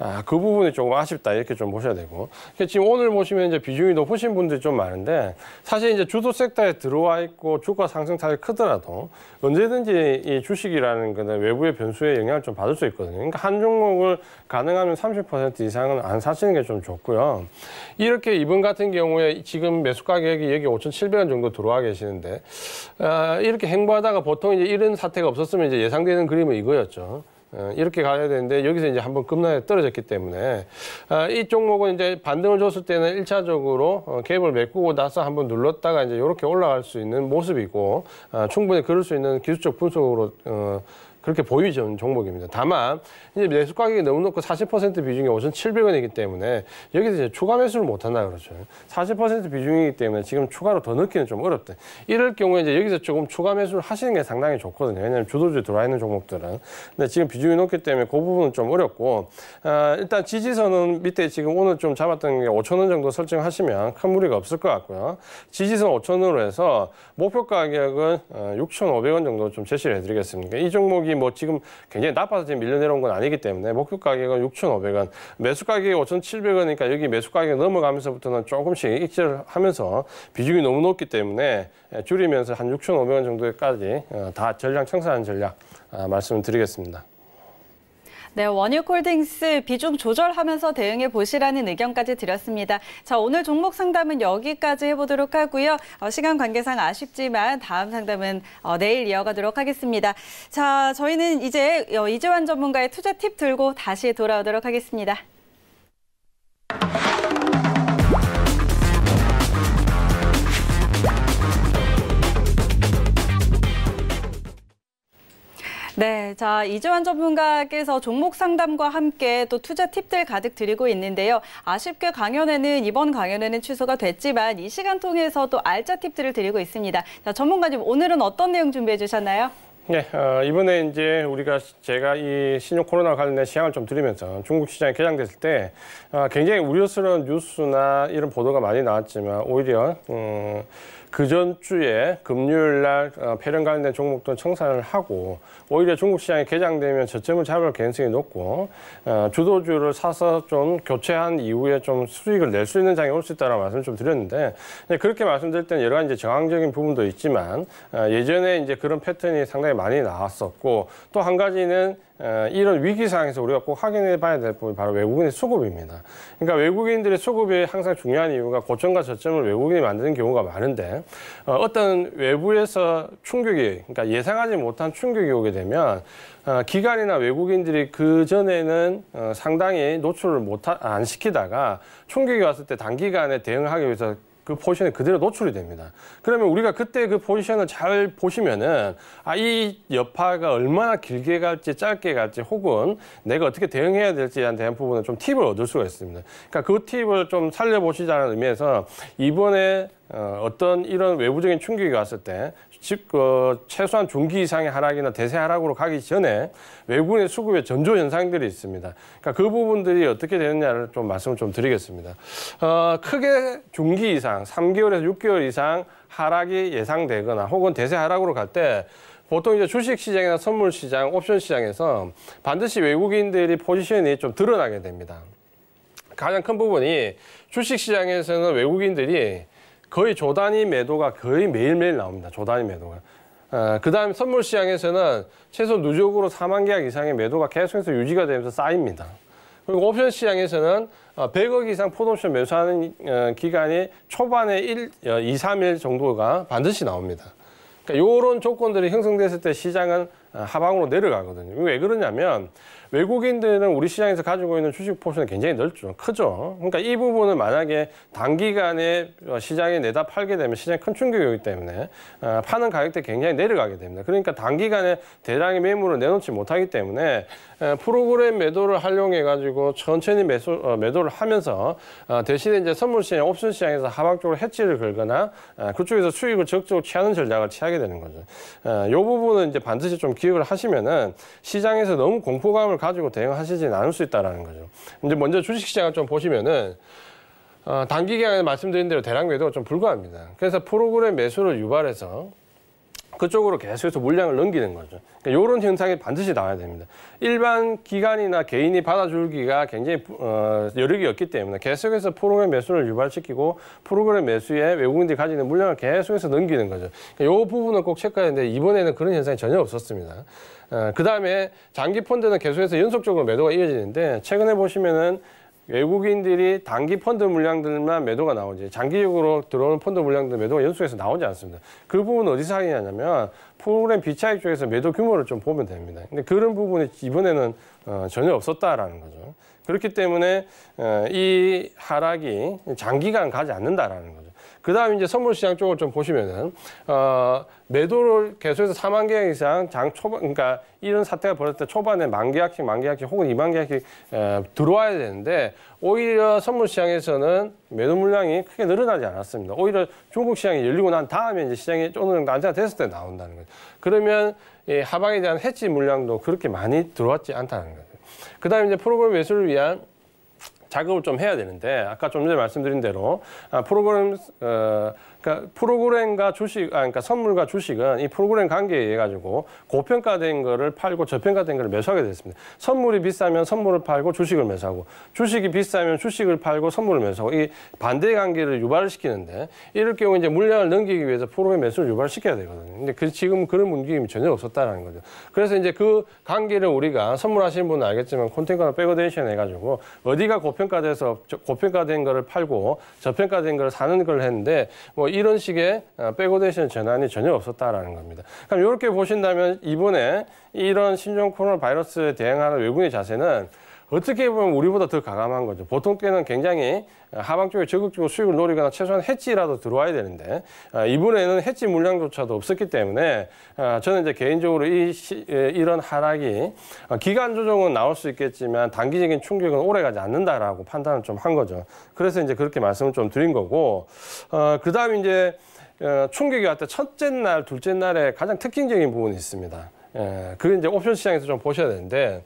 아, 그 부분이 조금 아쉽다 이렇게 좀 보셔야 되고 그러니까 지금 오늘 보시면 이제 비중이 높으신 분들이 좀 많은데 사실 이제 주도 섹터에 들어와 있고 주가 상승 타이 크더라도 언제든지 이 주식이라는 거는 외부의 변수에 영향을 좀 받을 수 있거든요. 그러니까 한 종목을 가능하면 30% 이상은 안 사시는 게 좀 좋고요. 이렇게 이번 같은 경우에 지금 매수 가격이 여기 5,700원 정도 들어와 계시는데 아, 이렇게 행보하다가 보통 이제 이런 사 사태가 없었으면 이제 예상되는 그림은 이거였죠. 어, 이렇게 가야 되는데 여기서 이제 한번 급락에 떨어졌기 때문에 아, 이 종목은 이제 반등을 줬을 때는 일차적으로 갭을 어, 메꾸고 나서 한번 눌렀다가 이제 이렇게 올라갈 수 있는 모습이고 아, 충분히 그럴 수 있는 기술적 분석으로 어, 그렇게 보이죠 종목입니다. 다만 이제 매수 가격이 너무 높고 40% 비중이 5,700원이기 때문에 여기서 이제 추가 매수를 못 한다 그러죠. 40% 비중이기 때문에 지금 추가로 더 넣기는 좀 어렵다. 이럴 경우에 이제 여기서 조금 추가 매수를 하시는 게 상당히 좋거든요. 왜냐하면 주도주에 들어와 있는 종목들은 근데 지금 비중이 높기 때문에 그 부분은 좀 어렵고 아, 일단 지지선은 밑에 지금 오늘 좀 잡았던 게 5,000원 정도 설정하시면 큰 무리가 없을 것 같고요. 지지선 5,000원으로 해서 목표 가격은 6,500원 어, 정도 좀 제시를 해드리겠습니다. 이 종목이 가격이 뭐 지금 굉장히 나빠서 지금 밀려 내려온 건 아니기 때문에 목표 가격은 6,500원, 매수 가격이 5,700원이니까 여기 매수 가격 넘어가면서부터는 조금씩 익절 하면서 비중이 너무 높기 때문에 줄이면서 한 6,500원 정도까지 어, 다 전량 청산하 전략 아, 말씀드리겠습니다. 네, 원유콜딩스 비중 조절하면서 대응해 보시라는 의견까지 드렸습니다. 자, 오늘 종목 상담은 여기까지 해보도록 하고요. 어, 시간 관계상 아쉽지만 다음 상담은 어, 내일 이어가도록 하겠습니다. 자, 저희는 이제 어, 이재환 전문가의 투자 팁 들고 다시 돌아오도록 하겠습니다. 네, 자이재환 전문가께서 종목 상담과 함께 또 투자 팁들 가득 드리고 있는데요. 아쉽게 강연에는 이번 강연에는 취소가 됐지만 이 시간 통해서 또 알짜 팁들을 드리고 있습니다. 자, 전문가님 오늘은 어떤 내용 준비해 주셨나요? 네, 어, 이번에 이제 우리가 제가 이 신종 코로나 관련된 시향을 좀 드리면서 중국 시장이 개장됐을 때 어, 굉장히 우려스러운 뉴스나 이런 보도가 많이 나왔지만 오히려 음, 그 전주에 금요일 날 어, 폐렴 관련된 종목도 청산을 하고 오히려 중국 시장이 개장되면 저점을 잡을 가능성이 높고 어, 주도주를 사서 좀 교체한 이후에 좀 수익을 낼 수 있는 장이 올 수있다라고 말씀을 좀 드렸는데 그렇게 말씀드릴 때는 여러 가지 정황적인 부분도 있지만 어, 예전에 이제 그런 패턴이 상당히 많이 나왔었고 또 한 가지는 어, 이런 위기 상황에서 우리가 꼭 확인해 봐야 될 부분이 바로 외국인의 수급입니다. 그러니까 외국인들의 수급이 항상 중요한 이유가 고점과 저점을 외국인이 만드는 경우가 많은데 어, 어떤 외부에서 충격이 그러니까 예상하지 못한 충격이 오게 되면 어, 기관이나 외국인들이 그 전에는 상당히 노출을 못안 아, 시키다가 충격이 왔을 때 단기간에 대응하기 위해서 그 포지션에 그대로 노출이 됩니다. 그러면 우리가 그때 그 포지션을 잘 보시면은 아이 여파가 얼마나 길게 갈지 짧게 갈지 혹은 내가 어떻게 대응해야 될지에 대한 부분은 좀 팁을 얻을 수가 있습니다. 그러니까 그 팁을 좀 살려보시자는 의미에서 이번에 어, 어떤 이런 외부적인 충격이 왔을 때 즉, 어, 최소한 중기 이상의 하락이나 대세 하락으로 가기 전에 외국인의 수급의 전조 현상들이 있습니다. 그러니까 그 부분들이 어떻게 되느냐를 좀 말씀을 좀 드리겠습니다. 어, 크게 중기 이상, 3개월에서 6개월 이상 하락이 예상되거나 혹은 대세 하락으로 갈 때 보통 이제 주식 시장이나 선물 시장, 옵션 시장에서 반드시 외국인들이 포지션이 좀 드러나게 됩니다. 가장 큰 부분이 주식 시장에서는 외국인들이 거의 조단위 매도가 거의 매일매일 나옵니다. 조단위 매도가. 어, 그 다음 선물 시장에서는 최소 누적으로 4만 계약 이상의 매도가 계속해서 유지가 되면서 쌓입니다. 그리고 옵션 시장에서는 100억 어, 이상 폰옵션 매수하는 어, 기간이 초반에 1, 2, 3일 정도가 반드시 나옵니다. 그러니까 이런 조건들이 형성됐을 때 시장은 어, 하방으로 내려가거든요. 왜 그러냐면 외국인들은 우리 시장에서 가지고 있는 주식 포션이 굉장히 넓죠. 크죠. 그러니까 이 부분을 만약에 단기간에 어, 시장에 내다 팔게 되면 시장에 큰 충격이 기 때문에 어, 파는 가격대 굉장히 내려가게 됩니다. 그러니까 단기간에 대량의 매물을 내놓지 못하기 때문에 어, 프로그램 매도를 활용해가지고 천천히 매수, 매도를 하면서 대신에 이제 선물 시장, 옵션 시장에서 하방적으로 해치를 긁거나 그쪽에서 수익을 적극적으로 취하는 전략을 취하게 되는 거죠. 이 부분은 이제 반드시 좀 기억을 하시면은 시장에서 너무 공포감을 가지고 대응하시진 않을 수 있다라는 거죠. 이제 먼저 주식시장을 좀 보시면은 어, 단기 기에 말씀드린 대로 대량 매도가 좀 불가합니다. 그래서 프로그램 매수를 유발해서 그쪽으로 계속해서 물량을 넘기는 거죠. 그러니까 이런 현상이 반드시 나와야 됩니다. 일반 기관이나 개인이 받아줄기가 굉장히 어, 여력이 없기 때문에 계속해서 프로그램 매수를 유발시키고 프로그램 매수에 외국인들이 가지는 물량을 계속해서 넘기는 거죠. 그러니까 이 부분은 꼭 체크해야 되는데 이번에는 그런 현상이 전혀 없었습니다. 어, 그 다음에 장기 펀드는 계속해서 연속적으로 매도가 이어지는데 최근에 보시면은 외국인들이 단기 펀드 물량들만 매도가 나오지 장기적으로 들어오는 펀드 물량들 매도가 연속해서 나오지 않습니다. 그 부분은 어디서 확인하냐면 프로그램 비차익 쪽에서 매도 규모를 좀 보면 됩니다. 근데 그런 부분이 이번에는 어, 전혀 없었다라는 거죠. 그렇기 때문에 어, 이 하락이 장기간 가지 않는다라는 거죠. 그다음 에 이제 선물 시장 쪽을 좀 보시면은 어, 매도를 계속해서 4만 계약 이상 장 초반 그러니까 이런 사태가 벌어졌을 때 초반에 만 계약씩 만 계약씩 혹은 2만 계약씩 에, 들어와야 되는데 오히려 선물 시장에서는 매도 물량이 크게 늘어나지 않았습니다. 오히려 중국 시장이 열리고 난 다음에 이제 시장이 어느 정도 안정화 됐을 때 나온다는 거죠. 그러면 이 하방에 대한 해지 물량도 그렇게 많이 들어왔지 않다는 거죠. 그다음에 이제 프로그램 매수를 위한 작업을좀 해야 되는데 아까 좀 전에 말씀드린 대로 아, 프로그램 어, 그러니까 프로그램과 주식, 아, 그러니까 선물과 주식은 이 프로그램 관계에 의해 가지고 고평가된 거를 팔고 저평가된 거를 매수하게 됐습니다. 선물이 비싸면 선물을 팔고 주식을 매수하고 주식이 비싸면 주식을 팔고 선물을 매수하고 이 반대 관계를 유발시키는데 이럴 경우 이제 물량을 넘기기 위해서 프로그램 매수를 유발시켜야 되거든요. 근데 그, 지금 그런 움직임이 전혀 없었다라는 거죠. 그래서 이제 그 관계를 우리가 선물하시는 분은 알겠지만 콘텐츠나 백어데이션 해가지고 어디가 고평가돼서 고평가된 거를 팔고 저평가된 거를 사는 걸 했는데 뭐 이런 식의 어, 백오데이션 전환이 전혀 없었다라는 겁니다. 그럼 이렇게 보신다면 이번에 이런 신종 코로나 바이러스에 대응하는 외국인의 자세는 어떻게 보면 우리보다 더 강함한 거죠. 보통 때는 굉장히 하방 쪽에 적극적으로 수익을 노리거나 최소한 해지라도 들어와야 되는데 아, 이번에는 해지 물량조차도 없었기 때문에 아, 저는 이제 개인적으로 이 시, 이런 하락이 아, 기간 조정은 나올 수 있겠지만 단기적인 충격은 오래가지 않는다라고 판단을 좀 한 거죠. 그래서 이제 그렇게 말씀을 좀 드린 거고 어, 그다음 이제 어, 충격이 왔다 첫째 날, 둘째 날에 가장 특징적인 부분이 있습니다. 예, 그게 이제 옵션 시장에서 좀 보셔야 되는데.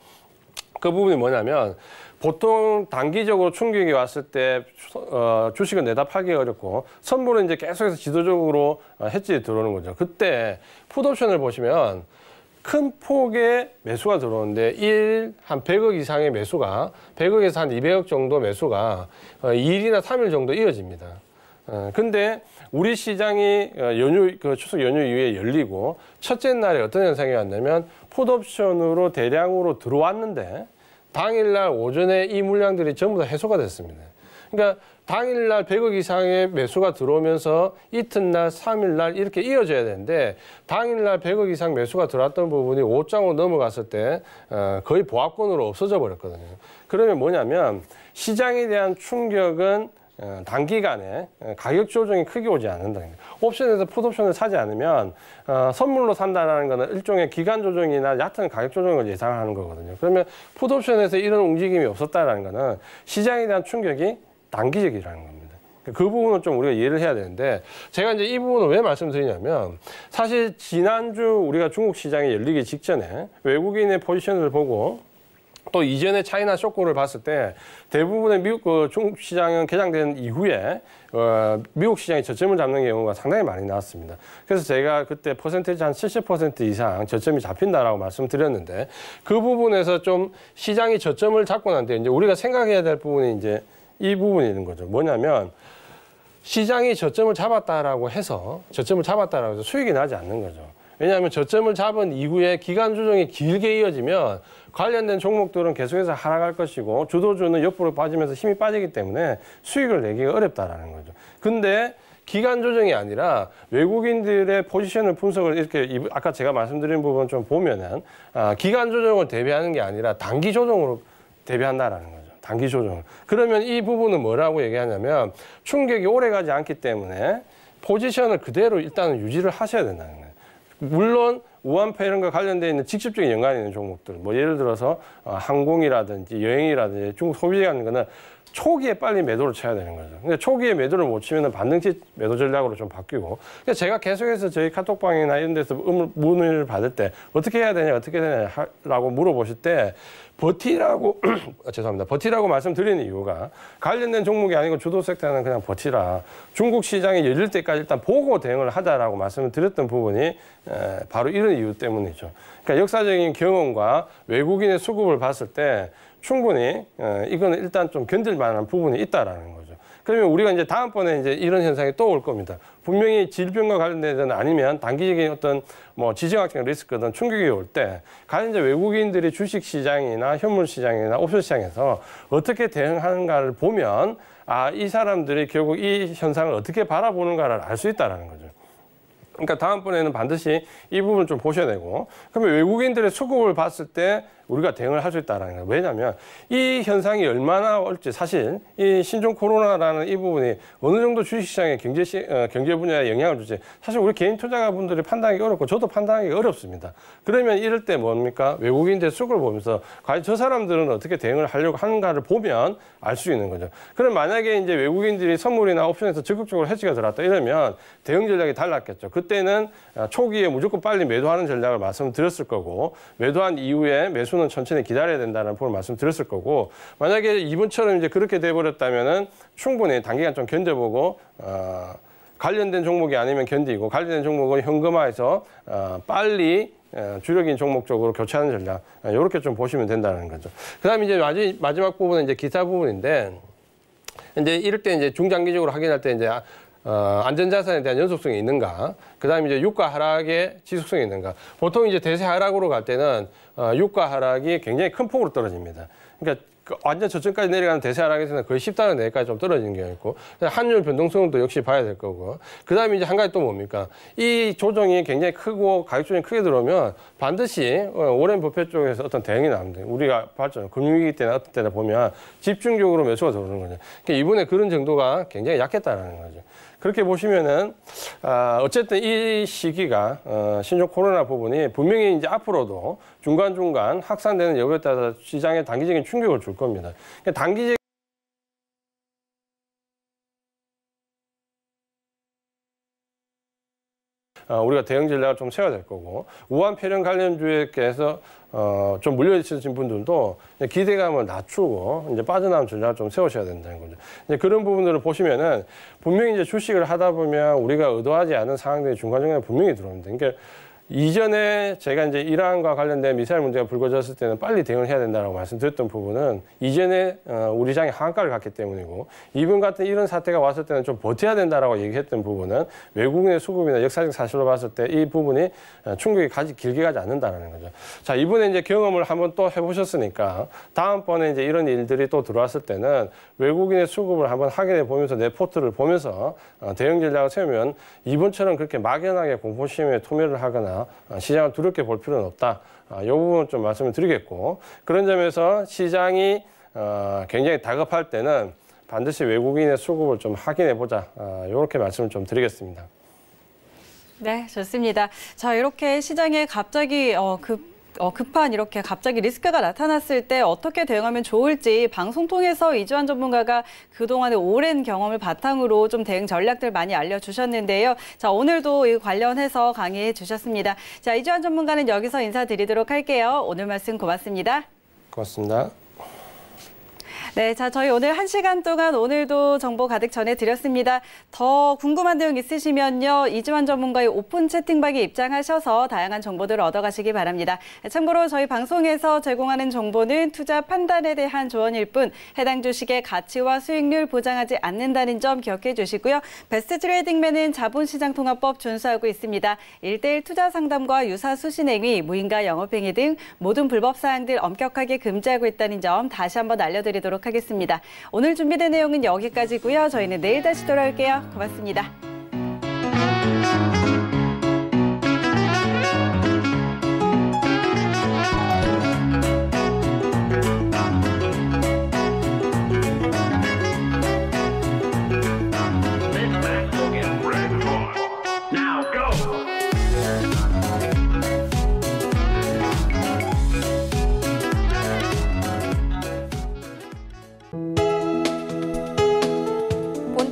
그 부분이 뭐냐면 보통 단기적으로 충격이 왔을 때 어, 주식은 내다 팔기 어렵고 선물은 이제 계속해서 지도적으로 어, 해지 들어오는 거죠. 그때 푸드옵션을 보시면 큰 폭의 매수가 들어오는데 1, 한 100억 이상의 매수가 100억에서 한 200억 정도 매수가 2일이나 어, 3일 정도 이어집니다. 어, 근데 우리 시장이 어, 연휴 그 추석 연휴 이후에 열리고 첫째 날에 어떤 현상이 왔냐면 푸드옵션으로 대량으로 들어왔는데 당일날 오전에 이 물량들이 전부 다 해소가 됐습니다. 그러니까 당일날 100억 이상의 매수가 들어오면서 이튿날, 3일날 이렇게 이어져야 되는데 당일날 100억 이상 매수가 들어왔던 부분이 5장으로 넘어갔을 때 어, 거의 보합권으로 없어져 버렸거든요. 그러면 뭐냐면 시장에 대한 충격은 어, 단기간에 어, 가격 조정이 크게 오지 않는다. 옵션에서 풋옵션을 사지 않으면 어, 선물로 산다는 것은 일종의 기간 조정이나 얕은 가격 조정을 예상하는 거거든요. 그러면 풋옵션에서 이런 움직임이 없었다는 것은 시장에 대한 충격이 단기적이라는 겁니다. 그 부분은 좀 우리가 이해를 해야 되는데 제가 이제 이 부분을 왜 말씀드리냐면 사실 지난주 우리가 중국 시장이 열리기 직전에 외국인의 포지션을 보고 또 이전에 차이나 쇼크를 봤을 때 대부분의 미국 그 중국 시장은 개장된 이후에 어, 미국 시장이 저점을 잡는 경우가 상당히 많이 나왔습니다. 그래서 제가 그때 퍼센테이지 한 70% 이상 저점이 잡힌다라고 말씀드렸는데 그 부분에서 좀 시장이 저점을 잡고 난 뒤에 이제 우리가 생각해야 될 부분이 이제 이 부분이 있는 거죠. 뭐냐면 시장이 저점을 잡았다라고 해서 저점을 잡았다라고 해서 수익이 나지 않는 거죠. 왜냐하면 저점을 잡은 이후에 기간 조정이 길게 이어지면 관련된 종목들은 계속해서 하락할 것이고 주도주는 옆으로 빠지면서 힘이 빠지기 때문에 수익을 내기가 어렵다라는 거죠. 근데 기간 조정이 아니라 외국인들의 포지션을 분석을 이렇게 아까 제가 말씀드린 부분 좀 보면은 아, 기간 조정을 대비하는 게 아니라 단기 조정으로 대비한다라는 거죠. 단기 조정. 그러면 이 부분은 뭐라고 얘기하냐면 충격이 오래 가지 않기 때문에 포지션을 그대로 일단은 유지를 하셔야 된다는 거예요. 물론 우한폐렴과 관련되어 있는 직접적인 연관이 있는 종목들, 뭐 예를 들어서 어, 항공이라든지 여행이라든지 중국 소비재 같은 거는 초기에 빨리 매도를 쳐야 되는 거죠. 근데 초기에 매도를 못 치면 반등치 매도 전략으로 좀 바뀌고. 근데 그러니까 제가 계속해서 저희 카톡방이나 이런 데서 문을 받을 때 어떻게 해야 되냐, 어떻게 해야 되냐라고 물어보실 때 버티라고, 아, 죄송합니다. 버티라고 말씀드리는 이유가 관련된 종목이 아니고 주도 섹터는 그냥 버티라. 중국 시장이 열릴 때까지 일단 보고 대응을 하자라고 말씀을 드렸던 부분이 바로 이런 이유 때문이죠. 그러니까 역사적인 경험과 외국인의 수급을 봤을 때 충분히 어, 이거는 일단 좀 견딜 만한 부분이 있다라는 거죠. 그러면 우리가 이제 다음번에 이제 이런 현상이 또 올 겁니다. 분명히 질병과 관련된 아니면 단기적인 어떤 뭐 지정학적 리스크든 충격이 올때 과연 이제 외국인들이 주식 시장이나 현물 시장이나 옵션 시장에서 어떻게 대응하는가를 보면 아, 이 사람들이 결국 이 현상을 어떻게 바라보는가를 알 수 있다라는 거죠. 그러니까 다음번에는 반드시 이 부분 좀 보셔야 되고 그러면 외국인들의 수급을 봤을 때 우리가 대응을 할 수 있다라는 거예요. 왜냐하면 이 현상이 얼마나 올지 사실 이 신종 코로나라는 이 부분이 어느 정도 주식시장의 경제 시, 어, 경제 분야에 영향을 주지 사실 우리 개인 투자가분들이 판단하기 어렵고 저도 판단하기 어렵습니다. 그러면 이럴 때 뭡니까 외국인들 수급을 보면서 과연 저 사람들은 어떻게 대응을 하려고 하는가를 보면 알 수 있는 거죠. 그럼 만약에 이제 외국인들이 선물이나 옵션에서 적극적으로 해지가 들어왔다 이러면 대응 전략이 달랐겠죠. 그때는 아, 초기에 무조건 빨리 매도하는 전략을 말씀드렸을 거고 매도한 이후에 매수 침는 천천히 기다려야 된다는 부분 을 말씀드렸을 거고 만약에 이분처럼 이제 그렇게 돼버렸다면은 충분히 단기간 좀 견뎌보고 어, 관련된 종목이 아니면 견디고 관련된 종목은 현금화해서 어, 빨리 어, 주력인 종목 쪽으로 교체하는 전략 이렇게 어, 좀 보시면 된다는 거죠. 그다음 이제 마지, 막 부분은 이제 기타 부분인데. 이제 이럴 때 이제 중장기적으로 확인할 때 이제 어, 안전자산에 대한 연속성이 있는가, 그 다음에 이제 유가 하락의 지속성이 있는가. 보통 이제 대세 하락으로 갈 때는 어, 유가 하락이 굉장히 큰 폭으로 떨어집니다. 그러니까 그 완전 저점까지 내려가는 대세 하락에서는 거의 10달러 내까지 좀 떨어지는 게 있고 환율 변동성도 역시 봐야 될 거고 그다음에 이제 한 가지 또 뭡니까 이 조정이 굉장히 크고 가격 조정이 크게 들어오면 반드시 어, 오랜 버핏 쪽에서 어떤 대응이 나옵니다 우리가 봤죠 금융위기 때나 어떤 때나 보면 집중적으로 매수가 들어오는 거죠 그러니까 이번에 그런 정도가 굉장히 약했다는 거죠 그렇게 보시면은 아, 어쨌든 이 시기가 어, 신종 코로나 부분이 분명히 이제 앞으로도 중간중간 확산되는 여부에 따라 시장에 단기적인 충격을 줄 겁니다. 그러니까 단기적 어, 우리가 대응 전략을 좀 세워야 될 거고 우한 폐렴 관련주에께서 어, 좀물려있신 분들도 기대감을 낮추고 이제 빠져나온 전략을 좀 세우셔야 된다는 거죠. 이제 그런 부분들을 보시면은 분명히 이제 주식을 하다 보면 우리가 의도하지 않은 상황들이 중간중간에 분명히 들어옵니다. 그러니까 이전에 제가 이제 이란과 관련된 미사일 문제가 불거졌을 때는 빨리 대응을 해야 된다고 말씀드렸던 부분은 이전에 어, 우리 장이 하한가를 갔기 때문이고 이분 같은 이런 사태가 왔을 때는 좀 버텨야 된다고 얘기했던 부분은 외국인의 수급이나 역사적 사실로 봤을 때 이 부분이 어, 충격이 가지 길게 가지 않는다는 거죠. 자 이번에 이제 경험을 한번 또 해보셨으니까 다음번에 이제 이런 일들이 또 들어왔을 때는 외국인의 수급을 한번 확인해 보면서 내 포트를 보면서 어, 대응 전략을 세우면 이번처럼 그렇게 막연하게 공포심에 투매을 하거나 아, 시장을 두렵게 볼 필요는 없다. 이 아, 부분 좀 말씀을 드리겠고 그런 점에서 시장이 아, 굉장히 다급할 때는 반드시 외국인의 수급을 좀 확인해 보자. 이렇게 말씀을 좀 드리겠습니다. 네, 좋습니다. 자, 이렇게 시장에 갑자기 어, 급 어, 급한 이렇게 갑자기 리스크가 나타났을 때 어떻게 대응하면 좋을지 방송 통해서 이주환 전문가가 그동안의 오랜 경험을 바탕으로 좀 대응 전략들 많이 알려주셨는데요. 자, 오늘도 관련해서 강의해 주셨습니다. 자, 이주환 전문가는 여기서 인사드리도록 할게요. 오늘 말씀 고맙습니다. 고맙습니다. 네, 자 저희 오늘 한 시간 동안 오늘도 정보 가득 전해드렸습니다. 더 궁금한 내용 있으시면요. 이주환 전문가의 오픈 채팅방에 입장하셔서 다양한 정보들을 얻어가시기 바랍니다. 참고로 저희 방송에서 제공하는 정보는 투자 판단에 대한 조언일 뿐 해당 주식의 가치와 수익률 보장하지 않는다는 점 기억해 주시고요. 베스트 트레이딩맨은 자본시장 통합법 준수하고 있습니다. 일대일 투자 상담과 유사 수신행위, 무인가 영업행위 등 모든 불법 사항들 엄격하게 금지하고 있다는 점 다시 한번 알려드리도록 하겠습니다. 오늘 준비된 내용은 여기까지고요. 저희는 내일 다시 돌아올게요. 고맙습니다.